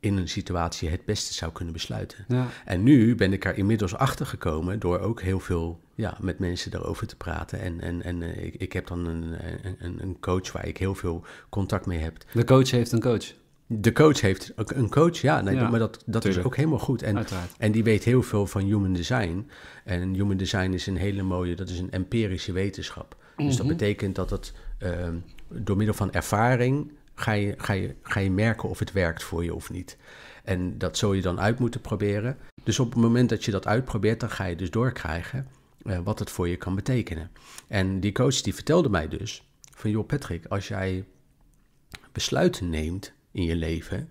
Speaker 1: in een situatie het beste zou kunnen besluiten. Ja. En nu ben ik er inmiddels achter gekomen door ook heel veel ja, met mensen daarover te praten. En, en, en eh, ik, ik heb dan een, een, een coach waar ik heel veel contact mee heb. De
Speaker 2: coach heeft een coach?
Speaker 1: De coach heeft een coach, ja, nee, maar dat, dat is ook helemaal goed. En, en die weet heel veel van human design. En human design is een hele mooie, dat is een empirische wetenschap. Dus dat mhm. betekent dat het ehm, door middel van ervaring ga je, ga, je, ga je merken of het werkt voor je of niet. En dat zul je dan uit moeten proberen. Dus op het moment dat je dat uitprobeert, dan ga je dus doorkrijgen. Eh, wat het voor je kan betekenen. En die coach die vertelde mij dus van joh Patrick, als jij besluiten neemt in je leven,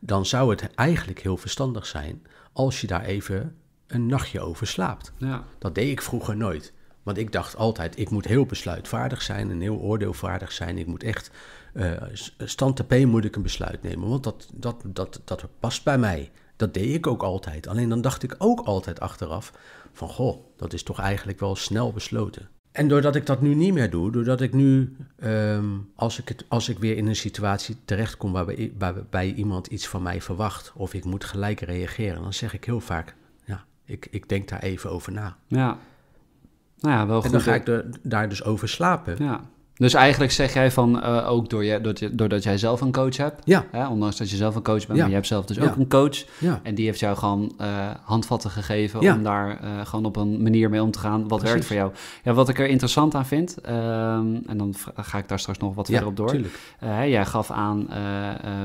Speaker 1: dan zou het eigenlijk heel verstandig zijn als je daar even een nachtje over slaapt. Ja. Dat deed ik vroeger nooit. Want ik dacht altijd, ik moet heel besluitvaardig zijn en heel oordeelvaardig zijn. Ik moet echt, uh, stand te moet ik een besluit nemen, want dat, dat, dat, dat past bij mij. Dat deed ik ook altijd. Alleen dan dacht ik ook altijd achteraf van goh, dat is toch eigenlijk wel snel besloten. En doordat ik dat nu niet meer doe, doordat ik nu, ehm, als, ik het, als ik weer in een situatie terechtkom waarbij, waarbij iemand iets van mij verwacht of ik moet gelijk reageren, dan zeg ik heel vaak, ja, ik, ik denk daar even over na.
Speaker 2: Ja, nou ja, wel goed. En dan ga ik er, daar dus over slapen. Ja. Dus eigenlijk zeg jij van, eh, ook door je, doordat, doordat jij zelf een coach hebt. Ja. Hè, ondanks dat je zelf een coach bent, maar je hebt zelf dus ook een coach. Ja. En die heeft jou gewoon eh, handvatten gegeven om daar eh, gewoon op een manier mee om te gaan. Wat werkt voor jou? Ja, wat ik er interessant aan vind, ehm, en dan ga ik daar straks nog wat verder op door. Tuurlijk. jij gaf aan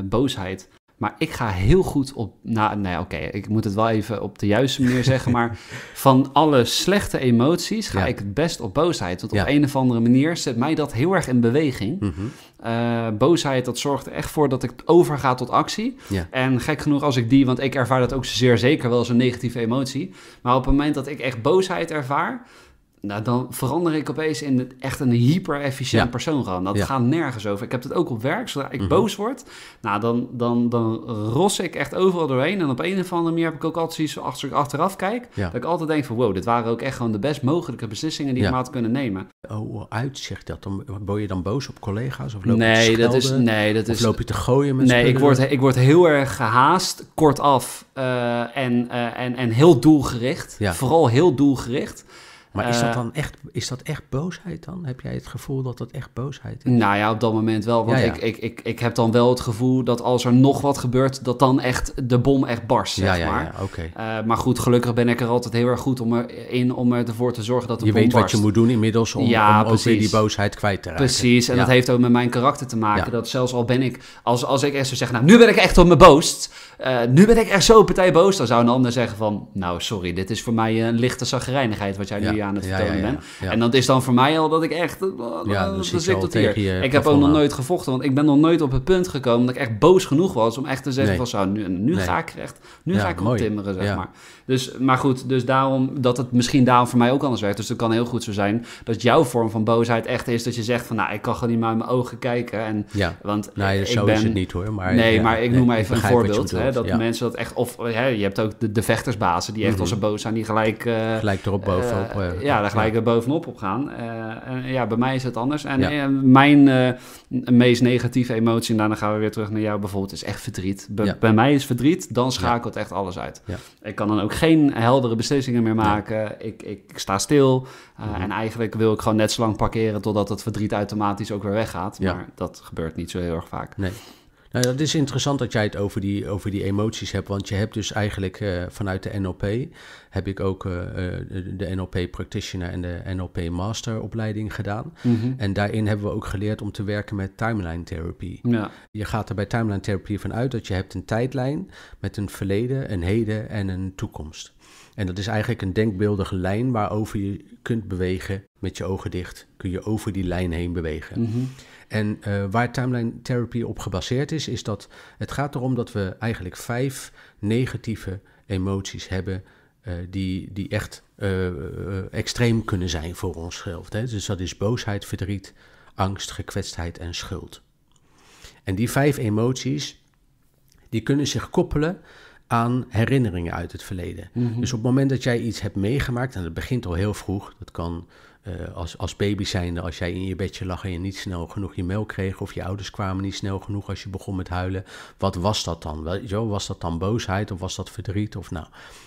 Speaker 2: boosheid. Maar ik ga heel goed op. Nou, nee, oké. ik moet het wel even op de juiste manier zeggen. Maar van alle slechte emoties ga ik het best op boosheid. Want op een of andere manier zet mij dat heel erg in beweging. Mhm. Eh, boosheid, dat zorgt er echt voor dat ik overga tot actie. En gek genoeg, als ik die. Want ik ervaar dat ook zeer zeker wel als een negatieve emotie. Maar op het moment dat ik echt boosheid ervaar. Nou, dan verander ik opeens in het, echt een hyper-efficiënt persoon gaan. Dat gaat nergens over. Ik heb het ook op werk. Zodra ik mhm. boos word, nou, dan, dan, dan ros ik echt overal doorheen. En op een of andere manier heb ik ook altijd zo als ik achteraf kijk, dat ik altijd denk van, wow, dit waren ook echt gewoon de best mogelijke beslissingen die ik maar had kunnen nemen. Oh, uitzicht
Speaker 1: dat? Dan, word je dan boos op collega's? Of loop nee, je te dat is, nee, dat is... loop je te
Speaker 2: gooien met Nee, ik word, ik word heel erg gehaast, kortaf uh, en, eh, en, en heel doelgericht. Vooral heel doelgericht. Maar is dat eh, dan echt,
Speaker 1: is dat echt boosheid dan? Heb jij het gevoel dat dat echt boosheid
Speaker 2: is? Nou ja, op dat moment wel. Want Ik, ik, ik, ik heb dan wel het gevoel dat als er nog wat gebeurt, dat dan echt de bom echt barst, zeg ja, maar. Okay. Eh, maar goed, gelukkig ben ik er altijd heel erg goed om er, in om ervoor te zorgen dat de je bom Je weet wat je moet doen inmiddels om, om ook die boosheid kwijt te raken. Precies, en dat heeft ook met mijn karakter te maken. Dat zelfs al ben ik, als, als ik echt zou zeggen, nou nu ben ik echt op mijn boos. Eh, nu ben ik echt zo partij boos. Dan zou een ander zeggen van, nou sorry, dit is voor mij een lichte zagrijnigheid wat jij nu aan het vertellen En dat is dan voor mij al dat ik echt... Oh, ja, zit ik tot hier. Je, ik heb ook nog nooit gevochten, want ik ben nog nooit op het punt gekomen... dat ik echt boos genoeg was om echt te zeggen van... Zo, nu, nu ga ik recht. Nu ga ik op timmeren, zeg maar. Dus, maar goed, dus daarom, dat het misschien daarom voor mij ook anders werkt. Dus het kan heel goed zo zijn dat jouw vorm van boosheid echt is dat je zegt van, nou, ik kan gewoon niet meer in mijn ogen kijken. En, ja, want nee, nou, ik zo is het niet hoor. Maar, nee, maar ik noem even een voorbeeld. Hè, dat mensen dat echt, of hè, je hebt ook de, de vechtersbazen die echt mm -hmm. als ze boos zijn, die gelijk... Eh, gelijk erop eh, bovenop. Uh, ja, daar gelijk er bovenop op gaan. Eh, en, ja, bij mij is het anders. En mijn meest negatieve emotie, en nou, daarna gaan we weer terug naar jou bijvoorbeeld, is echt verdriet. bij mij is verdriet, dan schakelt echt alles uit. Ik kan dan ook geen heldere beslissingen meer maken. Ik, ik, sta stil. Eh, mhm. En eigenlijk wil ik gewoon net zo lang parkeren totdat het verdriet automatisch ook weer weggaat. Ja. Maar dat gebeurt niet zo heel erg vaak. Nee. Nou, dat is interessant dat jij het over die, over die emoties hebt. Want je hebt dus
Speaker 1: eigenlijk eh, vanuit de NLP heb ik ook eh, eh, de NLP Practitioner en de NLP Master opleiding gedaan. Mhm. En daarin hebben we ook geleerd om te werken met timeline therapie. Ja. Je gaat er bij timeline therapie vanuit dat je hebt een tijdlijn met een verleden, een heden en een toekomst. En dat is eigenlijk een denkbeeldige lijn waarover je kunt bewegen met je ogen dicht. Kun je over die lijn heen bewegen. Mhm. En eh, waar timeline therapy op gebaseerd is, is dat het gaat erom dat we eigenlijk vijf negatieve emoties hebben. Eh, die, die echt eh, extreem kunnen zijn voor onszelf. Hè? Dus dat is boosheid, verdriet, angst, gekwetstheid en schuld. En die vijf emoties, die kunnen zich koppelen aan herinneringen uit het verleden. Mhm. Dus op het moment dat jij iets hebt meegemaakt, en dat begint al heel vroeg, dat kan eh, als, als baby zijnde, als jij in je bedje lag en je niet snel genoeg je melk kreeg, of je ouders kwamen niet snel genoeg als je begon met huilen, wat was dat dan? Wel, was dat dan boosheid of was dat verdriet? Of nou.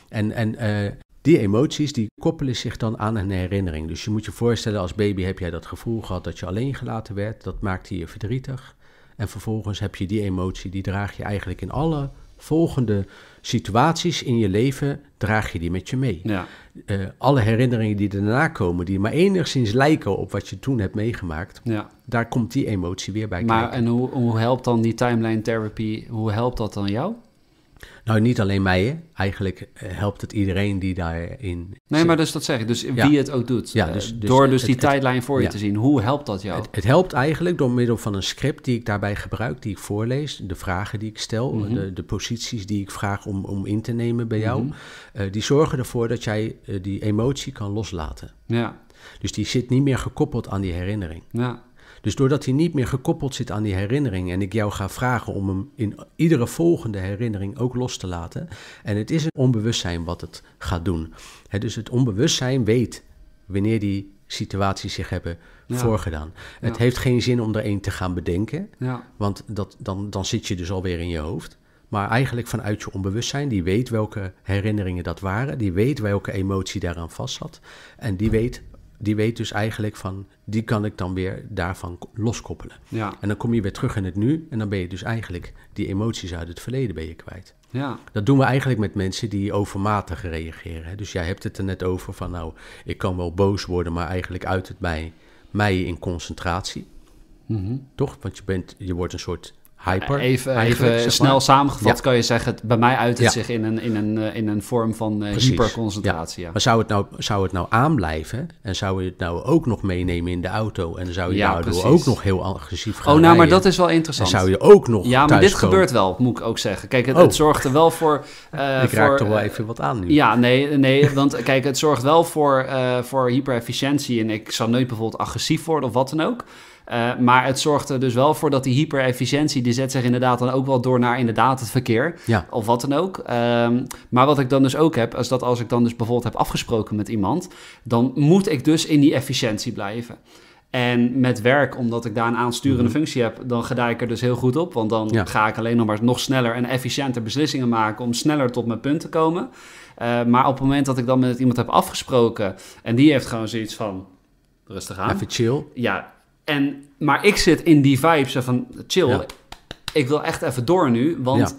Speaker 1: En, en eh, die emoties die koppelen zich dan aan een herinnering. Dus je moet je voorstellen, als baby heb jij dat gevoel gehad dat je alleen gelaten werd, dat maakte je verdrietig. En vervolgens heb je die emotie, die draag je eigenlijk in alle volgende situaties in je leven draag je die met je mee. Ja. Eh, alle herinneringen die daarna komen, die maar enigszins lijken op wat je toen hebt meegemaakt, ja. daar komt die emotie weer bij. Maar kijken. en
Speaker 2: hoe, hoe helpt dan die timeline therapie? Hoe helpt dat dan jou? Nou, niet alleen mij. Hè. Eigenlijk eh, helpt het iedereen die daarin. Nee, maar dus dat zeg ik. Dus wie het ook doet. Ja, eh, dus-, dus, door dus die tijdlijn voor je te zien. Hoe helpt dat jou? Het, helpt
Speaker 1: eigenlijk door middel van een script die ik daarbij gebruik, die ik voorlees, de vragen die ik stel, mhm. de, de, posities die ik vraag om, om in te nemen bij jou. Mhm. Eh, die zorgen ervoor dat jij die emotie kan loslaten. Ja. Dus die zit niet meer gekoppeld aan die herinnering. Ja. Dus doordat hij niet meer gekoppeld zit aan die herinnering en ik jou ga vragen om hem in iedere volgende herinnering ook los te laten. En het is het onbewustzijn wat het gaat doen. dus het onbewustzijn weet wanneer die situaties zich hebben voorgedaan. Het heeft geen zin om er één te gaan bedenken, ja. want dat, dan, dan zit je dus alweer in je hoofd. Maar eigenlijk vanuit je onbewustzijn, die weet welke herinneringen dat waren, die weet welke emotie daaraan vast En die weet, die weet dus eigenlijk van, die kan ik dan weer daarvan loskoppelen. Ja. En dan kom je weer terug in het nu en dan ben je dus eigenlijk die emoties uit het verleden ben je kwijt. Ja. Dat doen we eigenlijk met mensen die overmatig reageren. Dus jij hebt het er net over van, nou, ik kan wel boos worden, maar eigenlijk uit het bij mij in concentratie. Mhm. Toch? Want je, bent, je wordt een soort hyper. Even, even snel samengevat kan
Speaker 2: je zeggen, bij mij uit het zich in een, in, een, eh, in een vorm van eh, Precies. hyperconcentratie. Maar zou het, nou, zou het nou aanblijven en
Speaker 1: zou je het nou ook nog meenemen in de auto en zou je daardoor ook nog heel agressief gaan Oh, nou, maar dat is wel interessant. zou je ook nog Ja, maar dit gebeurt
Speaker 2: wel, moet ik ook zeggen. Kijk, het, oh. zorgt er wel voor... Eh, ik raak toch wel even wat aan nu. Ja, nee, nee want kijk, het zorgt wel voor, uh, voor hyperefficiëntie en ik zou nooit bijvoorbeeld agressief worden of wat dan ook. Eh, maar het zorgt er dus wel voor dat die hyperefficiëntie, die zet zich inderdaad dan ook wel door naar inderdaad het verkeer. Ja. Of wat dan ook. Ehm, maar wat ik dan dus ook heb, is dat als ik dan dus bijvoorbeeld heb afgesproken met iemand, dan moet ik dus in die efficiëntie blijven. En met werk, omdat ik daar een aansturende mhm. functie heb, dan gedij ik er dus heel goed op. Want dan ga ik alleen nog maar nog sneller en efficiënter beslissingen maken om sneller tot mijn punt te komen. Eh, maar op het moment dat ik dan met iemand heb afgesproken en die heeft gewoon zoiets van. Rustig aan. Even chill. Ja, en, maar ik zit in die vibe van chill. Ik wil echt even door nu, want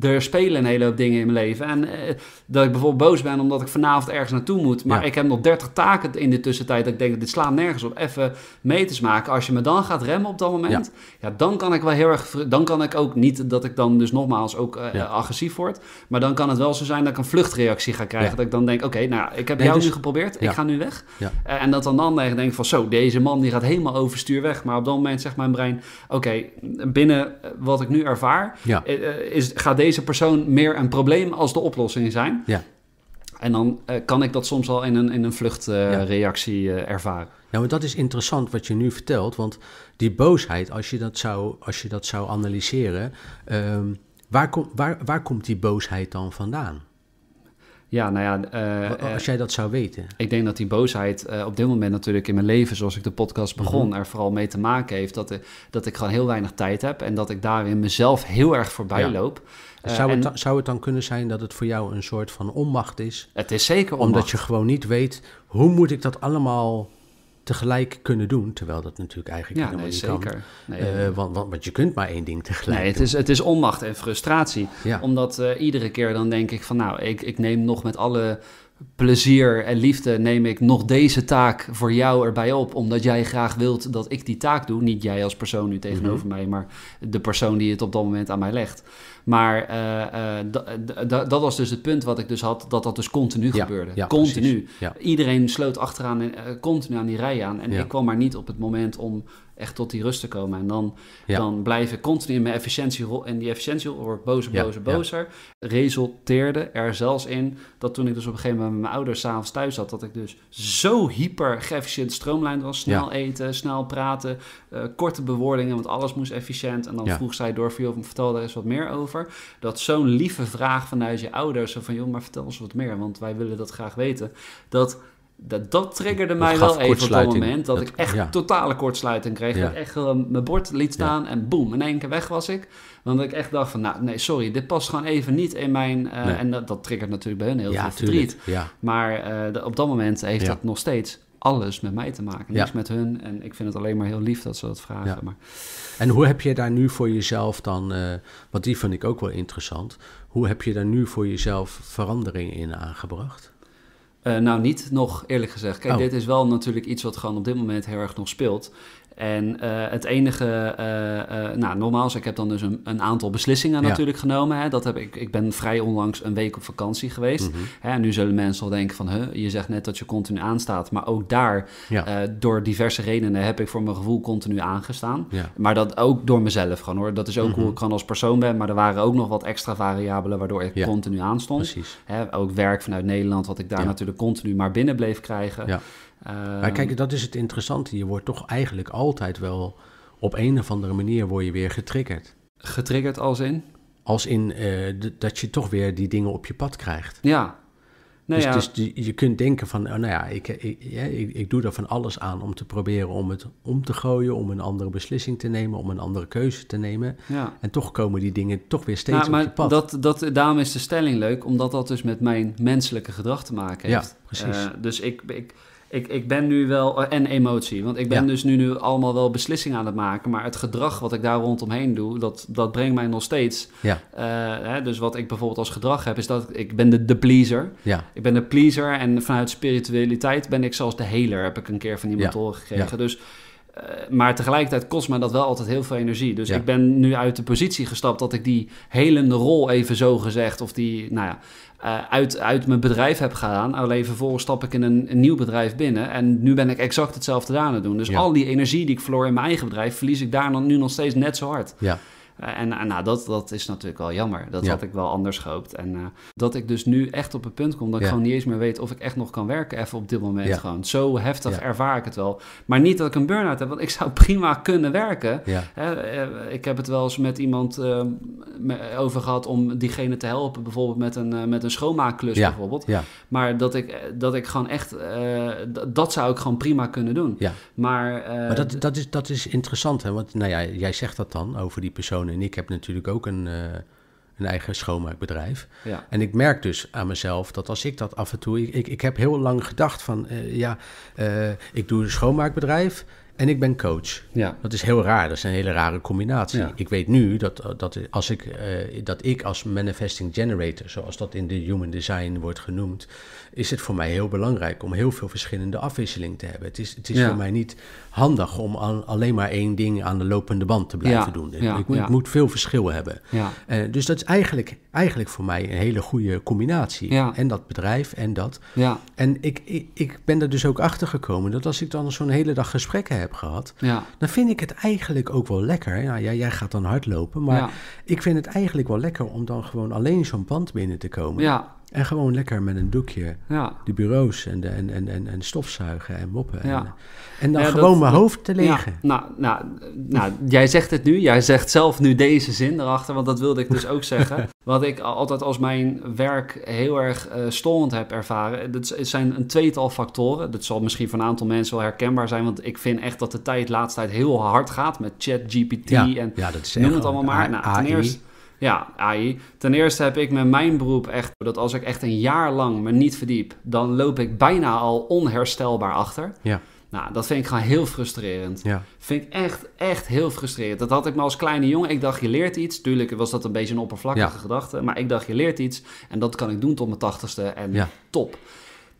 Speaker 2: eh, er spelen een hele hoop dingen in mijn leven. En eh, dat ik bijvoorbeeld boos ben omdat ik vanavond ergens naartoe moet. Maar ik heb nog 30 taken in de tussentijd. Dat ik denk, dit slaat nergens op. Even meters maken. Als je me dan gaat remmen op dat moment. Ja. dan kan ik wel heel erg. Dan kan ik ook niet dat ik dan dus nogmaals ook eh, agressief word. Maar dan kan het wel zo zijn dat ik een vluchtreactie ga krijgen. Dat ik dan denk, oké, nou, ik heb jou dus... nu geprobeerd. Ik ga nu weg. en dat dan dan denk ik van zo, deze man die gaat helemaal overstuur weg. Maar op dat moment zegt mijn brein, oké, binnen wat ik nu ervaar. Ja is, gaat deze persoon meer een probleem als de oplossing zijn? Ja. En dan eh, kan ik dat soms al in een, in een vluchtreactie eh, ja. Eh, ervaren. Nou, dat is interessant wat je nu vertelt, want die boosheid, als je dat zou,
Speaker 1: als je dat zou analyseren, ehm, waar, komt waar, waar komt die boosheid dan vandaan?
Speaker 2: Ja, nou ja. Eh, eh, als jij dat zou weten. Ik denk dat die boosheid eh, op dit moment natuurlijk in mijn leven, zoals ik de podcast mhm. begon, er vooral mee te maken heeft dat, dat ik gewoon heel weinig tijd heb en dat ik daarin mezelf heel erg voorbij loop. Dus zou, het dan,
Speaker 1: zou het dan kunnen zijn dat het voor jou een soort van onmacht is? Het is zeker onmacht. Omdat je gewoon niet weet, hoe moet ik dat
Speaker 2: allemaal tegelijk kunnen doen. Terwijl dat natuurlijk eigenlijk ja, kan. Eh, want, want, je kunt maar één ding tegelijk nee, het Is, het is onmacht en frustratie. Ja. Omdat eh, iedere keer dan denk ik van nou, ik, ik neem nog met alle plezier en liefde neem ik nog deze taak voor jou erbij op. Omdat jij graag wilt dat ik die taak doe. Niet jij als persoon nu tegenover mhm. mij, maar de persoon die het op dat moment aan mij legt. Maar eh, eh, dat was dus het punt wat ik dus had, dat dat dus continu gebeurde. continu. Iedereen sloot achteraan, en eh, continu aan die rij aan. En ik kwam maar niet op het moment om echt tot die rust te komen. En dan, dan blijf ik continu in mijn rol En die efficiëntierol wordt bozer, bozer, bozer. Resulteerde er zelfs in dat toen ik dus op een gegeven moment met mijn ouders s'avonds thuis zat... dat ik dus zo hyper geëfficiënt stroomlijnd was. Snel eten, snel praten, eh, korte bewoordingen, want alles moest efficiënt. En dan vroeg zij door, van, om vertel daar eens wat meer over. Dat zo'n lieve vraag vanuit je ouders... van joh, maar vertel ons wat meer, want wij willen dat graag weten. Dat dat, dat triggerde mij wel even op dat moment. Dat, ik echt totale kortsluiting kreeg. Dat ik echt eh, mijn bord liet staan en boem, in één keer weg was ik. Want ik echt dacht van, nou nee, sorry, dit past gewoon even niet in mijn... Eh, en dat, dat triggert natuurlijk bij hun heel veel verdriet. Maar eh, op dat moment heeft dat nog steeds alles met mij te maken. Niks met hun. En ik vind het alleen maar heel lief dat ze dat vragen. Maar...
Speaker 1: En hoe heb je daar nu voor jezelf dan... want die vond ik ook wel interessant. Hoe heb je daar nu voor jezelf
Speaker 2: verandering in aangebracht? Eh, nou, niet nog, eerlijk gezegd. Kijk, oh. dit is wel natuurlijk iets wat gewoon op dit moment heel erg nog speelt. En eh, het enige, uh, uh, nou nogmaals, ik heb dan dus een, een aantal beslissingen natuurlijk genomen. Hè. Dat heb ik, ik ben vrij onlangs een week op vakantie geweest. Mhm. hè, en nu zullen mensen al denken van, huh, je zegt net dat je continu aanstaat. Maar ook daar, door diverse redenen, heb ik voor mijn gevoel continu aangestaan. Maar dat ook door mezelf gewoon hoor. Dat is ook mhm. hoe ik gewoon als persoon ben. Maar er waren ook nog wat extra variabelen waardoor ik continu aanstond. Hè, ook werk vanuit Nederland, wat ik daar natuurlijk continu maar binnen bleef krijgen maar kijk, ehm, dat is
Speaker 1: het interessante. Je wordt toch eigenlijk altijd wel op een of andere manier word je weer getriggerd.
Speaker 2: Getriggerd als in?
Speaker 1: Als in eh, dat je toch weer die dingen op je pad krijgt. Ja. Nou dus, ja. dus je kunt denken van, oh, nou ja ik, eh, ik, ik, ik, doe er van alles aan om te proberen om het om te gooien, om een andere beslissing te nemen, om een andere keuze te nemen. Ja. En toch komen die dingen toch weer steeds nou, op je pad.
Speaker 2: Dat, dat, daarom is de stelling leuk, omdat dat dus met mijn menselijke gedrag te maken heeft. Ja, precies. Eh, dus ik, ik, ik, ik ben nu wel. Eh, en emotie. Want ik ben dus nu, nu allemaal wel beslissingen aan het maken. Maar het gedrag wat ik daar rondomheen doe, dat, dat brengt mij nog steeds. Ja. Eh, hè, dus wat ik bijvoorbeeld als gedrag heb, is dat ik ben de, pleaser. Ja. Ik ben de pleaser. En vanuit spiritualiteit ben ik zelfs de heler, heb ik een keer van iemand ja. horen gekregen. Dus eh, maar tegelijkertijd kost mij dat wel altijd heel veel energie. Dus ik ben nu uit de positie gestapt dat ik die helende rol even zo gezegd, of die, nou ja, eh, uit, uit mijn bedrijf heb gedaan. Alleen vervolgens stap ik in een, nieuw bedrijf binnen. En nu ben ik exact hetzelfde aan het doen. Dus al die energie die ik verloor in mijn eigen bedrijf, verlies ik daar dan nu nog steeds net zo hard. Ja. Eh, en, nou, dat, dat is natuurlijk wel jammer. Dat had ik wel anders gehoopt. En eh, dat ik dus nu echt op het punt kom dat ik gewoon niet eens meer weet of ik echt nog kan werken. Even op dit moment gewoon. Zo heftig ervaar ik het wel. Maar niet dat ik een burn-out heb, want ik zou prima kunnen werken. Hè, eh, ik heb het wel eens met iemand over gehad om diegene te helpen. Bijvoorbeeld met een, met een schoonmaakklus bijvoorbeeld. Maar dat ik, dat ik gewoon echt, dat zou ik gewoon prima kunnen doen. Maar, maar dat,
Speaker 1: dat, is, dat is interessant, hè? want nou ja, jij zegt dat dan over die personen en ik heb natuurlijk ook een, eh, een eigen schoonmaakbedrijf. Ja. En ik merk dus aan mezelf dat als ik dat af en toe... Ik, ik, ik heb heel lang gedacht van, eh, ja, eh, ik doe een schoonmaakbedrijf en ik ben coach. Ja. Dat is heel raar. Dat is een hele rare combinatie. Ik weet nu dat, eh, dat, als ik, eh, dat ik als manifesting generator, zoals dat in de human design wordt genoemd, is het voor mij heel belangrijk om heel veel verschillende afwisseling te hebben. Het is, het is voor mij niet handig om al, alleen maar één ding aan de lopende band te blijven doen. Ik, moet veel verschil hebben. Uh, dus dat is eigenlijk, eigenlijk voor mij een hele goede combinatie. En dat bedrijf en dat. En ik, ik, ik ben er dus ook achter gekomen dat als ik dan zo'n hele dag gesprekken heb gehad, ja. dan vind ik het eigenlijk ook wel lekker. Ja, jij, gaat dan hardlopen, maar ik vind het eigenlijk wel lekker om dan gewoon alleen zo'n pand binnen te komen. Ja, en gewoon lekker met een doekje ja. de bureaus en, de, en, en, en, en stofzuigen en moppen.
Speaker 2: En, en, dan gewoon mijn hoofd te legen. nou, nou, nou jij zegt het nu. Jij zegt zelf nu deze zin erachter, want dat wilde ik dus ook zeggen. Wat ik altijd als mijn werk heel erg uh, eh, storend heb ervaren, dat zijn een tweetal factoren. Dat zal misschien voor een aantal mensen wel herkenbaar zijn, want ik vind echt dat de tijd laatst tijd heel hard gaat met ChatGPT en ja, dat noem het allemaal maar. Nou, ten eerste, ja, AI. Ten eerste heb ik met mijn beroep echt dat als ik echt een jaar lang me niet verdiep, dan loop ik bijna al onherstelbaar achter. Ja. Nou, dat vind ik gewoon heel frustrerend. Ja. Vind ik echt, echt heel frustrerend. Dat had ik me als kleine jongen. Ik dacht, je leert iets. Tuurlijk was dat een beetje een oppervlakkige gedachte. Maar ik dacht, je leert iets. En dat kan ik doen tot mijn tachtigste. En top.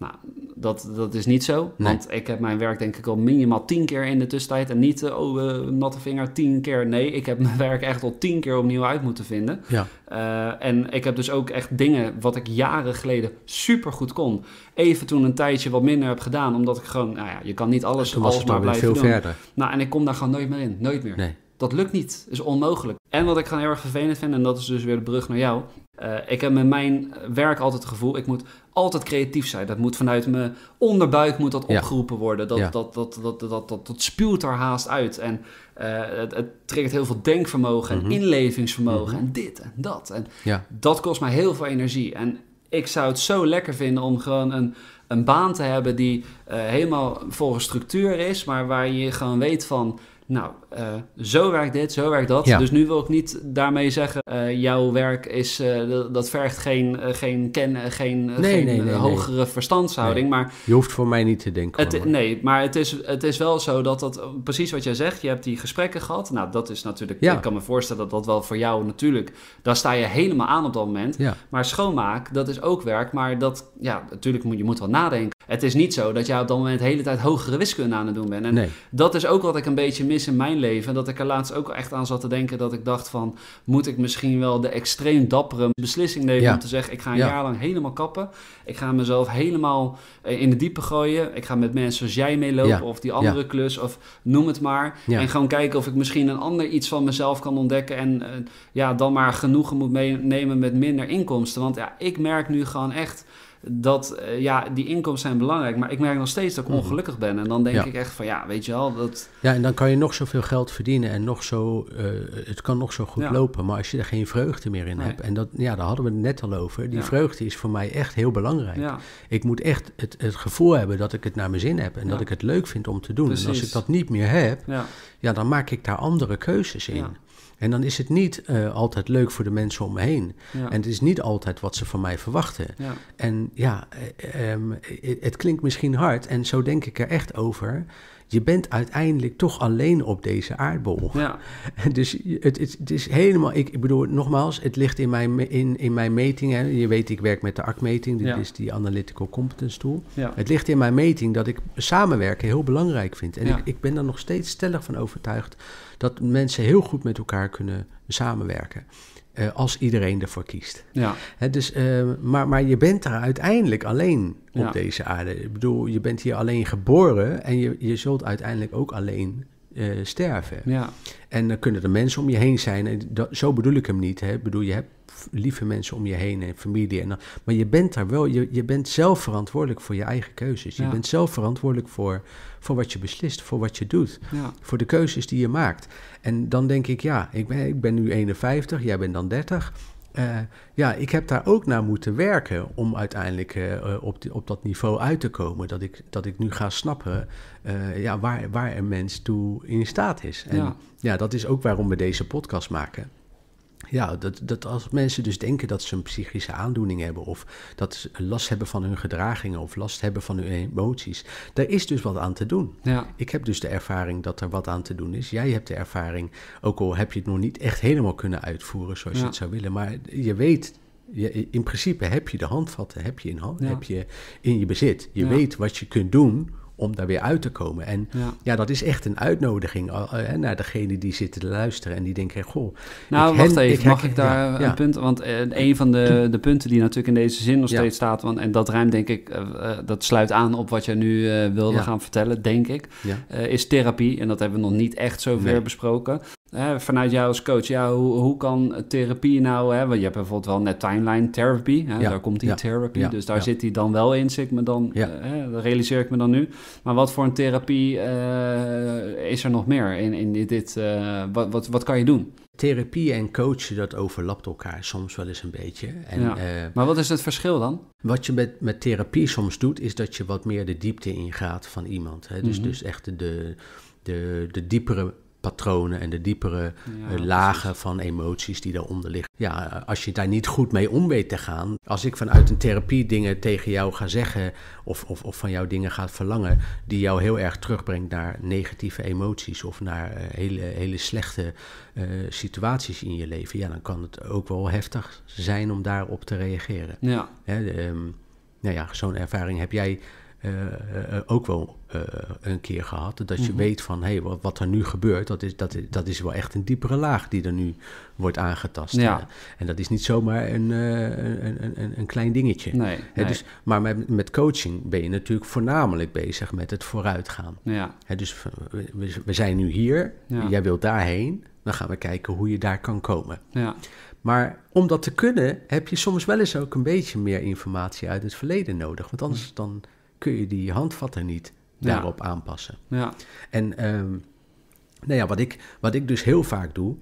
Speaker 2: Nou, dat, dat is niet zo. Want ik heb mijn werk denk ik al minimaal tien keer in de tussentijd. En niet, eh, oh, eh, natte vinger, tien keer. Nee, ik heb mijn werk echt al tien keer opnieuw uit moeten vinden. Ja. Eh, en ik heb dus ook echt dingen wat ik jaren geleden super goed kon. Even toen een tijdje wat minder heb gedaan. Omdat ik gewoon, nou ja, je kan niet alles, alles maar blijven veel doen. Verder. Nou, en ik kom daar gewoon nooit meer in. Nooit meer. Nee. Dat lukt niet. is onmogelijk. En wat ik gewoon heel erg vervelend vind, en dat is dus weer de brug naar jou. Eh, ik heb met mijn werk altijd het gevoel, ik moet altijd creatief zijn. Dat moet vanuit mijn onderbuik moet dat opgeroepen worden. Dat, dat, dat, dat, dat, dat, dat, spuwt er haast uit. En eh, het, het heel veel denkvermogen en mhm. inlevingsvermogen mhm. en dit en dat. En dat kost mij heel veel energie. En ik zou het zo lekker vinden om gewoon een, een baan te hebben die eh, helemaal volgens structuur is, maar waar je gewoon weet van nou, eh, zo werkt dit, zo werkt dat. Dus nu wil ik niet daarmee zeggen, eh, jouw werk is, eh, dat vergt geen, geen, ken, geen, geen hogere
Speaker 1: verstandshouding. Maar je hoeft voor mij niet te denken.
Speaker 2: nee, maar het is, het is wel zo dat dat, precies wat jij zegt, je hebt die gesprekken gehad. Nou, dat is natuurlijk, ik kan me voorstellen dat dat wel voor jou natuurlijk, daar sta je helemaal aan op dat moment. Maar schoonmaak, dat is ook werk, maar dat, ja, natuurlijk moet je moet wel nadenken het is niet zo dat jij op dat moment de hele tijd hogere wiskunde aan het doen bent. En dat is ook wat ik een beetje mis in mijn leven. Dat ik er laatst ook echt aan zat te denken dat ik dacht van... moet ik misschien wel de extreem dappere beslissing nemen om te zeggen... ik ga een jaar lang helemaal kappen. Ik ga mezelf helemaal eh, in de diepe gooien. Ik ga met mensen zoals jij meelopen ja. of die andere klus of noem het maar. En gewoon kijken of ik misschien een ander iets van mezelf kan ontdekken... en eh, ja, dan maar genoegen moet meenemen met minder inkomsten. Want ja, ik merk nu gewoon echt dat eh, ja, die inkomsten zijn belangrijk. Maar ik merk nog steeds dat ik mhm. ongelukkig ben. En dan denk ik echt van ja, weet je wel, dat.
Speaker 1: Ja, en dan kan je nog zoveel geld verdienen en nog zo. Eh, het kan nog zo goed lopen. Maar als je er geen vreugde meer in hebt. En dat, ja, daar hadden we het net al over. Die vreugde is voor mij echt heel belangrijk. Ik moet echt het, het gevoel hebben dat ik het naar mijn zin heb en dat ik het leuk vind om te doen. En als ik dat niet meer heb, ja. dan maak ik daar andere keuzes in. En dan is het niet eh, altijd leuk voor de mensen om me heen. En het is niet altijd wat ze van mij verwachten. En ja, eh, ehm, het klinkt misschien hard en zo denk ik er echt over. Je bent uiteindelijk toch alleen op deze aardbol. Ja. Dus het, het, is helemaal, ik, bedoel, nogmaals, het ligt in mijn, in, in mijn meting. Hè. Je weet, ik werk met de ARC-meting, dit is die Analytical Competence Tool. Ja. Het ligt in mijn meting dat ik samenwerken heel belangrijk vind. En ik, ik ben er nog steeds stellig van overtuigd dat mensen heel goed met elkaar kunnen samenwerken. Eh, als iedereen ervoor kiest. Ja. dus, eh, maar, maar je bent daar uiteindelijk alleen op deze aarde. Ik bedoel, je bent hier alleen geboren en je, je zult uiteindelijk ook alleen eh, sterven. Ja. En dan kunnen er mensen om je heen zijn. En dat, zo bedoel ik hem niet. Hè. Ik bedoel, je hebt lieve mensen om je heen en familie. En dan, maar je bent daar wel, je, je bent zelf verantwoordelijk voor je eigen keuzes. Je bent zelf verantwoordelijk voor, voor wat je beslist, voor wat je doet, voor de keuzes die je maakt. En dan denk ik, ja, ik ben, ik ben nu 51, jij bent dan 30. Eh, ja, ik heb daar ook naar moeten werken om uiteindelijk eh, op, die, op dat niveau uit te komen. Dat ik, dat ik nu ga snappen eh, ja, waar, waar een mens toe in staat is. En ja. ja, dat is ook waarom we deze podcast maken ja dat, dat als mensen dus denken dat ze een psychische aandoening hebben of dat ze last hebben van hun gedragingen of last hebben van hun emoties, daar is dus wat aan te doen. Ja. Ik heb dus de ervaring dat er wat aan te doen is. Jij hebt de ervaring, ook al heb je het nog niet echt helemaal kunnen uitvoeren zoals je het zou willen, maar je weet je, in principe heb je de handvatten, heb je in, hand, heb je in je bezit. Je weet wat je kunt doen om daar weer uit te komen. En ja, dat is echt een uitnodiging eh, naar degene die zitten te luisteren en die denken, goh... Nou, wacht even, ik mag ik daar ja, een
Speaker 2: punt... Want eh, een van de, de punten die natuurlijk in deze zin nog steeds staat, want, en dat ruim denk ik, eh, dat sluit aan op wat jij nu wilde gaan vertellen, denk ik, is therapie. En dat hebben we nog niet echt zover nee. besproken. Hè, vanuit jou als coach, ja, hoe, hoe kan therapie nou... Hè, want je hebt bijvoorbeeld wel net timeline therapy. Hè, daar komt die therapie, dus daar zit die dan wel in, zit ik me dan, hè, dat realiseer ik me dan nu. Maar wat voor een therapie eh, is er nog meer in, in dit... Eh, wat, wat, wat kan je doen? Therapie en coachen, dat overlapt elkaar soms wel eens een beetje. En, eh, maar wat is het verschil
Speaker 1: dan? Wat je met, met therapie soms doet, is dat je wat meer de diepte ingaat van iemand. Hè? Dus, mhm. dus echt de, de, de diepere patronen en de diepere eh, lagen van emoties die daaronder liggen. Ja, als je daar niet goed mee om weet te gaan. Als ik vanuit een therapie dingen tegen jou ga zeggen of, of, of van jou dingen gaat verlangen die jou heel erg terugbrengt naar negatieve emoties of naar eh, hele, hele slechte eh, situaties in je leven. Ja, dan kan het ook wel heftig zijn om daarop te reageren. Ja. Hè, ehm, nou ja, zo'n ervaring heb jij eh, eh, ook wel eh, een keer gehad. Dat je mhm. weet van, hé, hey, wat, wat er nu gebeurt, dat is, dat, is, dat is wel echt een diepere laag die er nu wordt aangetast. Ja. En dat is niet zomaar een, een, een, een klein dingetje. Nee, Dus, maar met, met, coaching ben je natuurlijk voornamelijk bezig met het vooruitgaan. Ja. Hè, dus we, we, zijn nu hier, jij wilt daarheen, dan gaan we kijken hoe je daar kan komen. Ja. Maar om dat te kunnen, heb je soms wel eens ook een beetje meer informatie uit het verleden nodig. Want anders mhm. dan kun je die handvatten niet daarop aanpassen. Ja. En um, nou ja, wat, ik, wat ik dus heel vaak doe,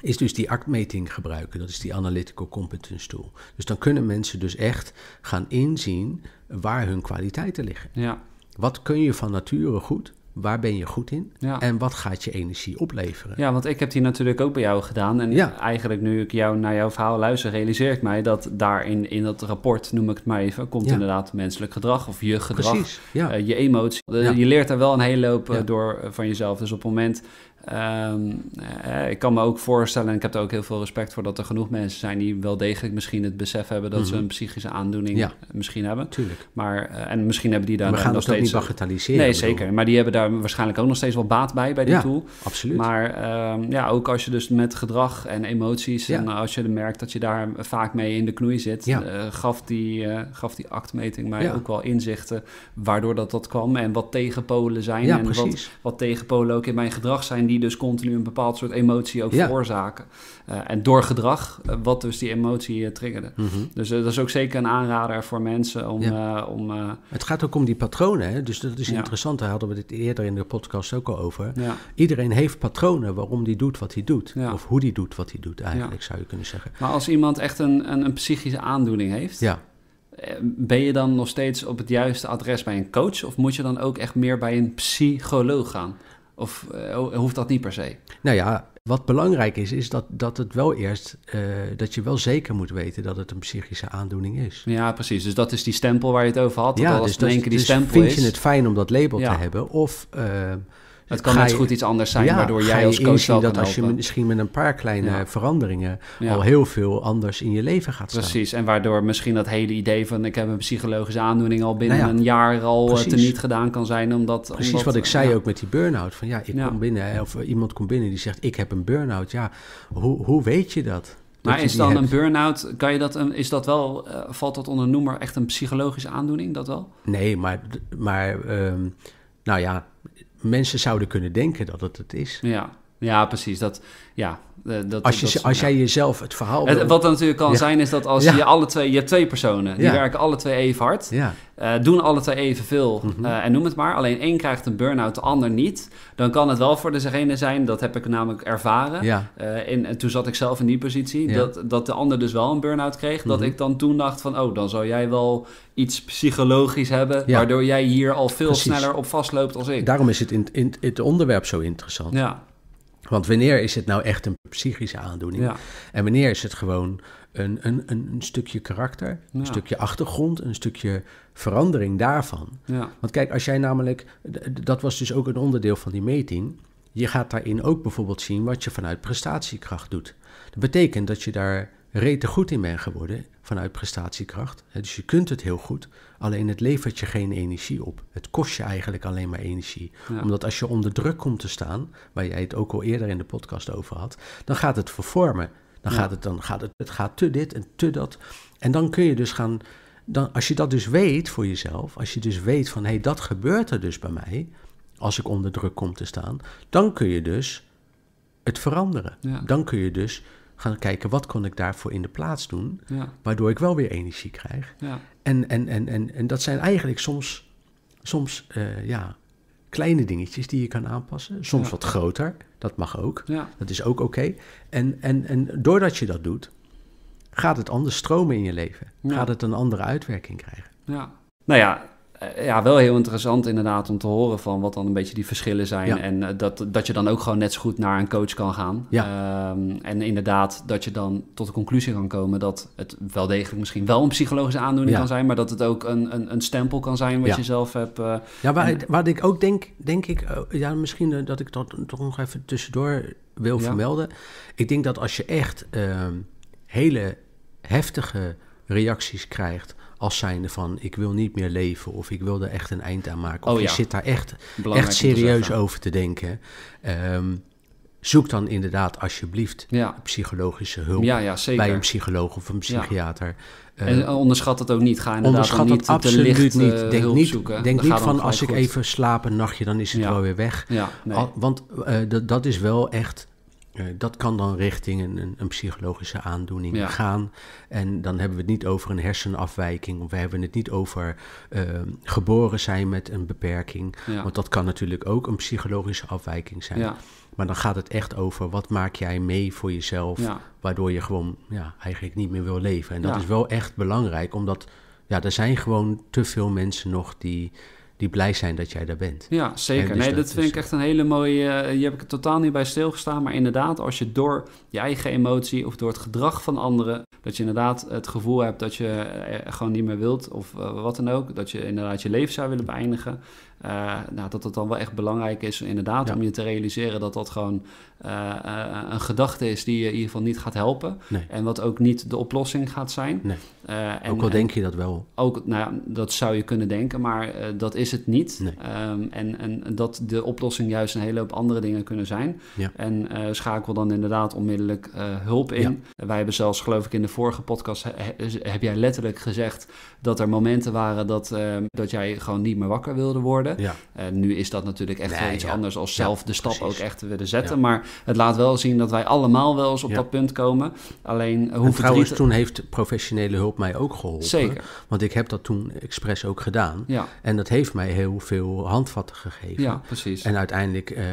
Speaker 1: is dus die actmeting gebruiken. Dat is die Analytical Competence Tool. Dus dan kunnen mensen dus echt gaan inzien waar hun kwaliteiten liggen. Ja. Wat kun je van nature goed Waar ben je goed in? En wat gaat je energie opleveren? Ja,
Speaker 2: want ik heb die natuurlijk ook bij jou gedaan. En eigenlijk nu ik jou naar jouw verhaal luister, realiseer ik mij dat daarin in dat rapport, noem ik het maar even, komt inderdaad menselijk gedrag of je gedrag, Precies, eh, je emotie. Eh, je leert daar wel een hele loop eh, door van jezelf. Dus op het moment Ehm, eh, ik kan me ook voorstellen, en ik heb er ook heel veel respect voor, dat er genoeg mensen zijn die wel degelijk misschien het besef hebben dat ze mhm. een psychische aandoening misschien hebben. Tuurlijk. Maar, eh, en misschien hebben die daar we nog steeds. Niet eh, bagatelliseren. Nee, zeker. Maar die hebben daar waarschijnlijk ook nog steeds wel baat bij bij die tool. Absoluut. Maar ehm, ja, ook als je dus met gedrag en emoties en als je merkt dat je daar vaak mee in de knoei zit, gaf, die, gaf die actmeting mij ook wel inzichten waardoor dat dat kwam en wat tegenpolen zijn en wat, wat tegenpolen ook in mijn gedrag zijn die dus continu een bepaald soort emotie ook ja. veroorzaken. Eh, en door gedrag, eh, wat dus die emotie eh, triggerde. Mhm. Dus dat is ook zeker een aanrader voor mensen om... om
Speaker 1: het gaat ook om die patronen, hè? dus dat is interessant. Daar hadden we dit eerder in de podcast ook al over. Iedereen heeft patronen waarom die doet wat hij doet. Of hoe die doet wat hij doet eigenlijk, zou je kunnen zeggen.
Speaker 2: Maar als iemand echt een, een, een psychische aandoening heeft... Ja ben je dan nog steeds op het juiste adres bij een coach? Of moet je dan ook echt meer bij een psycholoog gaan? Of eh, hoeft dat niet per se?
Speaker 1: Nou ja, wat belangrijk is, is dat, dat het wel eerst, eh, dat je wel zeker moet weten dat het een psychische aandoening is.
Speaker 2: Ja, precies. Dus dat is die stempel waar je het over had. Dus dat ja, dus, keer die dus stempel vind je het
Speaker 1: fijn om dat label te hebben? Of ehm, het kan net goed iets anders zijn, ja, waardoor jij als coach ziet dat als je misschien met een paar kleine veranderingen al heel veel anders in je leven gaat staan. Precies,
Speaker 2: en waardoor misschien dat hele idee van ik heb een psychologische aandoening al binnen nou een jaar al te eh, teniet gedaan kan zijn. Omdat, precies wat ik zei
Speaker 1: ook met die burn-out. Van ja, ik kom binnen eh, of eh, iemand komt binnen die zegt ik heb een burn-out. Ja, hoe, hoe weet je dat? Maar is dan een
Speaker 2: burn-out, kan je dat, is dat wel, valt dat onder noemer echt een psychologische aandoening, dat wel?
Speaker 1: Nee, maar, maar ehm, nou ja, mensen zouden kunnen denken dat het het is.
Speaker 2: Ja. Ja, precies. Dat, ja, eh, dat, als je, als jij jezelf het verhaal. wat natuurlijk kan zijn, is dat als je alle twee. Je hebt twee personen. Die werken alle twee even hard. Eh, doen alle twee evenveel. Mm en noem het maar. Alleen één krijgt een burn-out, de ander niet. Dan kan het wel voor degene zijn. Dat heb ik namelijk ervaren. in, en toen zat ik zelf in die positie. Dat, dat de ander dus wel een burn-out kreeg. Dat mhm. ik dan toen dacht van. Oh, dan zou jij wel iets psychologisch hebben. Waardoor jij hier al veel sneller op vastloopt als ik.
Speaker 1: Daarom is het, in, in, het onderwerp zo interessant. Ja. Want wanneer is het nou echt een psychische aandoening? En wanneer is het gewoon een, een, een stukje karakter, een stukje achtergrond, een stukje verandering daarvan? Want kijk, als jij namelijk, dat was dus ook een onderdeel van die meting. Je gaat daarin ook bijvoorbeeld zien wat je vanuit prestatiekracht doet. Dat betekent dat je daar rete goed in bent geworden vanuit prestatiekracht. Dus je kunt het heel goed, alleen het levert je geen energie op. Het kost je eigenlijk alleen maar energie. Omdat als je onder druk komt te staan, waar jij het ook al eerder in de podcast over had, dan gaat het vervormen. Dan gaat het, dan gaat het, het gaat te dit en te dat. En dan kun je dus gaan, dan, als je dat dus weet voor jezelf, als je dus weet van hé, hey, dat gebeurt er dus bij mij, als ik onder druk kom te staan, dan kun je dus het veranderen. Dan kun je dus gaan kijken wat kon ik daarvoor in de plaats doen, waardoor ik wel weer energie krijg. Ja. En, en, en, en, en dat zijn eigenlijk soms, soms eh, ja, kleine dingetjes die je kan aanpassen, soms wat groter, dat mag ook, dat is ook oké. En, en, en doordat je dat doet, gaat het anders stromen in je leven, gaat het een andere uitwerking krijgen.
Speaker 2: Ja. Nou ja, eh, ja, wel heel interessant inderdaad om te horen van wat dan een beetje die verschillen zijn. En eh, dat, dat je dan ook gewoon net zo goed naar een coach kan gaan. Ehm, en inderdaad dat je dan tot de conclusie kan komen dat het wel degelijk misschien wel een psychologische aandoening kan zijn, maar dat het ook een, een, een stempel kan zijn wat je zelf hebt. Uh, ja, waar, ik ook
Speaker 1: denk, denk ik, ja, misschien dat ik dat toch nog even tussendoor wil vermelden. Ik denk dat als je echt ehm, hele heftige reacties krijgt als zijnde van ik wil niet meer leven of ik wil er echt een eind aan maken. Of oh, ja. zit daar echt, echt serieus over te denken. Ehm, zoek dan inderdaad alsjeblieft psychologische hulp bij een psycholoog of een psychiater. en eh, eh,
Speaker 2: onderschat het ook niet. Ga inderdaad onderschat niet absoluut licht, niet. Eh, denk niet, Denk niet van als ik even slaap een nachtje,
Speaker 1: dan is het wel weer weg. want dat is wel echt eh, dat kan dan richting een, een psychologische aandoening gaan. En dan hebben we het niet over een hersenafwijking. Of we hebben het niet over ehm, geboren zijn met een beperking. Want dat kan natuurlijk ook een psychologische afwijking zijn. Maar dan gaat het echt over wat maak jij mee voor jezelf. Waardoor je gewoon ja, eigenlijk niet meer wil leven. En dat is wel echt belangrijk. Omdat ja, er zijn gewoon te veel mensen nog die die blij zijn dat jij daar bent.
Speaker 2: Ja, zeker. Dus nee, dat, vind ik echt een hele mooie. Je eh, hebt heb ik er totaal niet bij stilgestaan. Maar inderdaad, als je door je eigen emotie of door het gedrag van anderen. dat je inderdaad het gevoel hebt dat je eh, eh, gewoon niet meer wilt of wat dan ook. dat je inderdaad je leven zou willen beëindigen. Uh, nou, dat het dan wel echt belangrijk is, inderdaad, om je te realiseren dat dat gewoon eh, eh, een gedachte is die je in ieder geval niet gaat helpen. En wat ook niet de oplossing gaat zijn. En, ook al denk je dat wel. Ook, nou dat zou je kunnen denken, maar dat is het niet. Ehm, en, en dat de oplossing juist een hele hoop andere dingen kunnen zijn. En schakel dan inderdaad onmiddellijk hulp in. Wij hebben zelfs, geloof ik, in de vorige podcast heb jij letterlijk gezegd dat er momenten waren dat, ehm, dat jij gewoon niet meer wakker wilde worden. Ja. nu is dat natuurlijk echt nee, iets anders als zelf de stap ook echt te willen zetten. Maar het laat wel zien dat wij allemaal wel eens op dat punt komen. Alleen eh, hoe en trouwens, toen heeft professionele hulp mij ook geholpen. Zeker.
Speaker 1: Want ik heb dat toen expres ook gedaan. Ja. En dat heeft mij heel veel handvatten gegeven. Ja, precies. En uiteindelijk... Eh,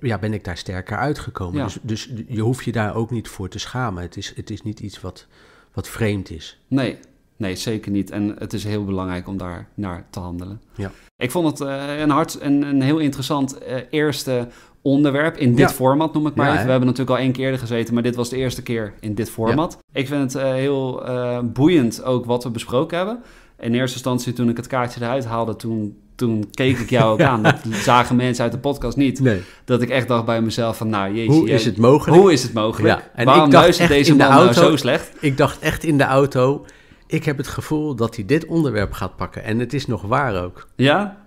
Speaker 1: ja, ben ik daar sterker uitgekomen. Ja. Dus, dus, je hoeft je
Speaker 2: daar ook niet voor te schamen. Het is, het is niet iets wat, wat vreemd is. Nee, nee, zeker niet. En het is heel belangrijk om daar naar te handelen. Ja. Ik vond het eh, een, hard, een, een heel interessant eh, eerste onderwerp in dit format, noem ik maar We hebben natuurlijk al één keer er gezeten, maar dit was de eerste keer in dit format. Ik vind het eh, heel boeiend ook wat we besproken hebben. In eerste instantie toen ik het kaartje eruit haalde, toen, toen keek ik jou ook aan. Dat zagen mensen uit de podcast niet. Dat ik echt dacht bij mezelf van, nou jeetje. Hoe is het mogelijk? Hoe is het mogelijk? En Waarom ik deze man de auto, nou zo slecht?
Speaker 1: Ik dacht echt in de auto ik heb het gevoel dat hij dit onderwerp gaat pakken. En het is nog waar ook.
Speaker 2: Ja?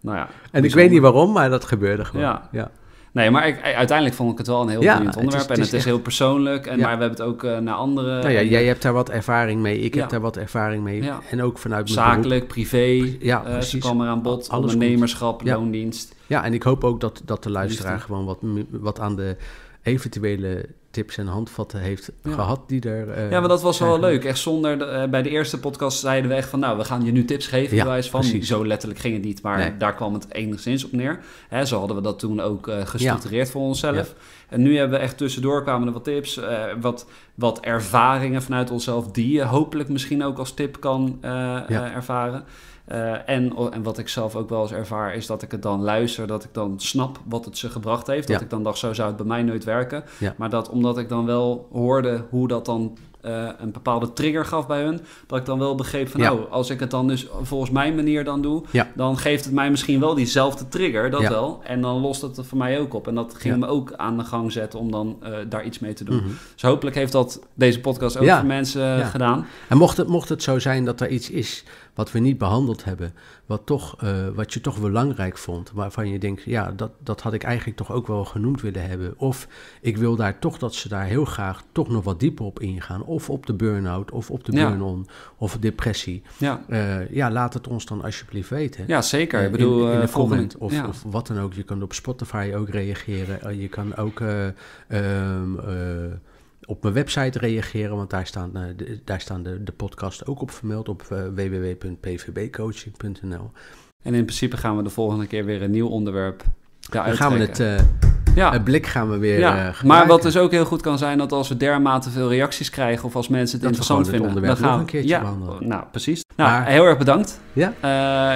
Speaker 2: Nou
Speaker 1: ja. En ik weet niet waarom, maar dat gebeurde gewoon. Ja.
Speaker 2: ja. Nee, maar ik, uiteindelijk vond ik het wel een heel ja, onderwerp. en het is, heel persoonlijk. En, Maar we hebben het ook eh, naar anderen. Nou ja, jij
Speaker 1: hebt daar wat ervaring mee. Ik heb daar wat ervaring mee. En ook vanuit mijn Zakelijk, privé. Ja, uh, precies. Ze bod. ondernemerschap, loondienst. Ja, en ik hoop ook dat, dat de luisteraar gewoon wat, wat aan de eventuele tips en handvatten heeft gehad die er... Eh, ja, maar dat was wel leuk.
Speaker 2: Echt zonder... Eh, bij de eerste podcast zeiden we echt van... nou, we gaan je nu tips geven, ja, wijs van. Precies. Zo letterlijk ging het niet, maar daar kwam het enigszins op neer. Hè, zo hadden we dat toen ook uh, gestructureerd voor onszelf. En nu hebben we echt tussendoor kwamen er wat tips, wat, wat ervaringen vanuit onszelf... die je hopelijk misschien ook als tip kan ervaren. Eh, en, en wat ik zelf ook wel eens ervaar, is dat ik het dan luister, dat ik dan snap wat het ze gebracht heeft. Dat ik dan dacht, zo zou het bij mij nooit werken. Maar dat omdat ik dan wel hoorde hoe dat dan eh, een bepaalde trigger gaf bij hun. Dat ik dan wel begreep van, nou als ik het dan dus volgens mijn manier dan doe, dan geeft het mij misschien wel diezelfde trigger, dat wel. En dan lost het er voor mij ook op. En dat ging me ook aan de gang zetten om dan eh, daar iets mee te doen. Mhm. Dus hopelijk heeft dat deze podcast ook voor mensen eh, gedaan.
Speaker 1: En mocht het, mocht het zo zijn dat er iets is wat we niet behandeld hebben, wat, toch, eh, wat je toch belangrijk vond. Waarvan je denkt, ja, dat, dat had ik eigenlijk toch ook wel genoemd willen hebben. Of ik wil daar toch dat ze daar heel graag toch nog wat dieper op ingaan. Of op de burn-out, of op de burn-on, of depressie. Ja. Eh, ja, laat het ons dan alsjeblieft weten. Ja, zeker. ik eh, bedoel, in, de comment of, of, wat dan ook. Je kan op Spotify ook reageren. je kan ook... Ehm, op mijn website reageren, want daar staan, eh, de, daar staan de, de podcast ook op vermeld op
Speaker 2: eh, www.pvbcoaching.nl. En in principe gaan we de volgende keer weer een nieuw onderwerp daaruit gaan we het, uh, ja.
Speaker 1: het blik gaan we weer ja. Maar wat dus
Speaker 2: ook heel goed kan zijn, dat als we dermate veel reacties krijgen of als mensen het interessant vinden, dan gaan we een keertje ja, behandelen. Nou, precies. Nou, heel erg bedankt. Ja.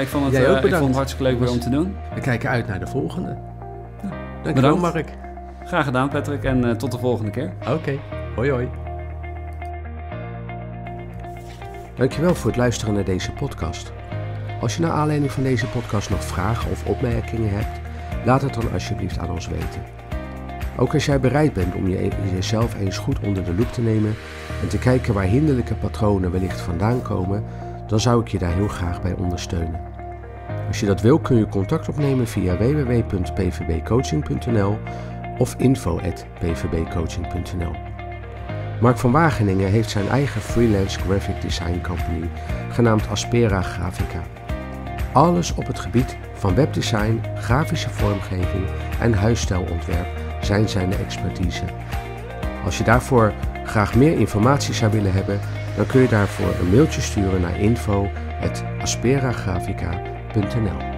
Speaker 2: ik, vond het, Jij ik vond het hartstikke leuk weer om te doen. We kijken uit naar de volgende. Ja. Dankjewel, bedankt. Mark. Graag gedaan, Patrick. En tot de volgende keer. Oké. Hoi hoi.
Speaker 1: Dankjewel voor het luisteren naar deze podcast. Als je naar aanleiding van deze podcast nog vragen of opmerkingen hebt, laat het dan alsjeblieft aan ons weten. Ook als jij bereid bent om e- jezelf eens goed onder de loep te nemen en te kijken waar hinderlijke patronen wellicht vandaan komen, dan zou ik je daar heel graag bij ondersteunen. Als je dat wil kun je contact opnemen via www.pvbcoaching.nl of info.pvbcoaching.nl. Mark van Wageningen heeft zijn eigen freelance graphic design company, genaamd Aspera Grafica. Alles op het gebied van webdesign, grafische vormgeving en huisstijlontwerp zijn zijn expertise. Als je daarvoor graag meer informatie zou willen hebben, dan kun je daarvoor een mailtje sturen naar info.asperagrafica.nl.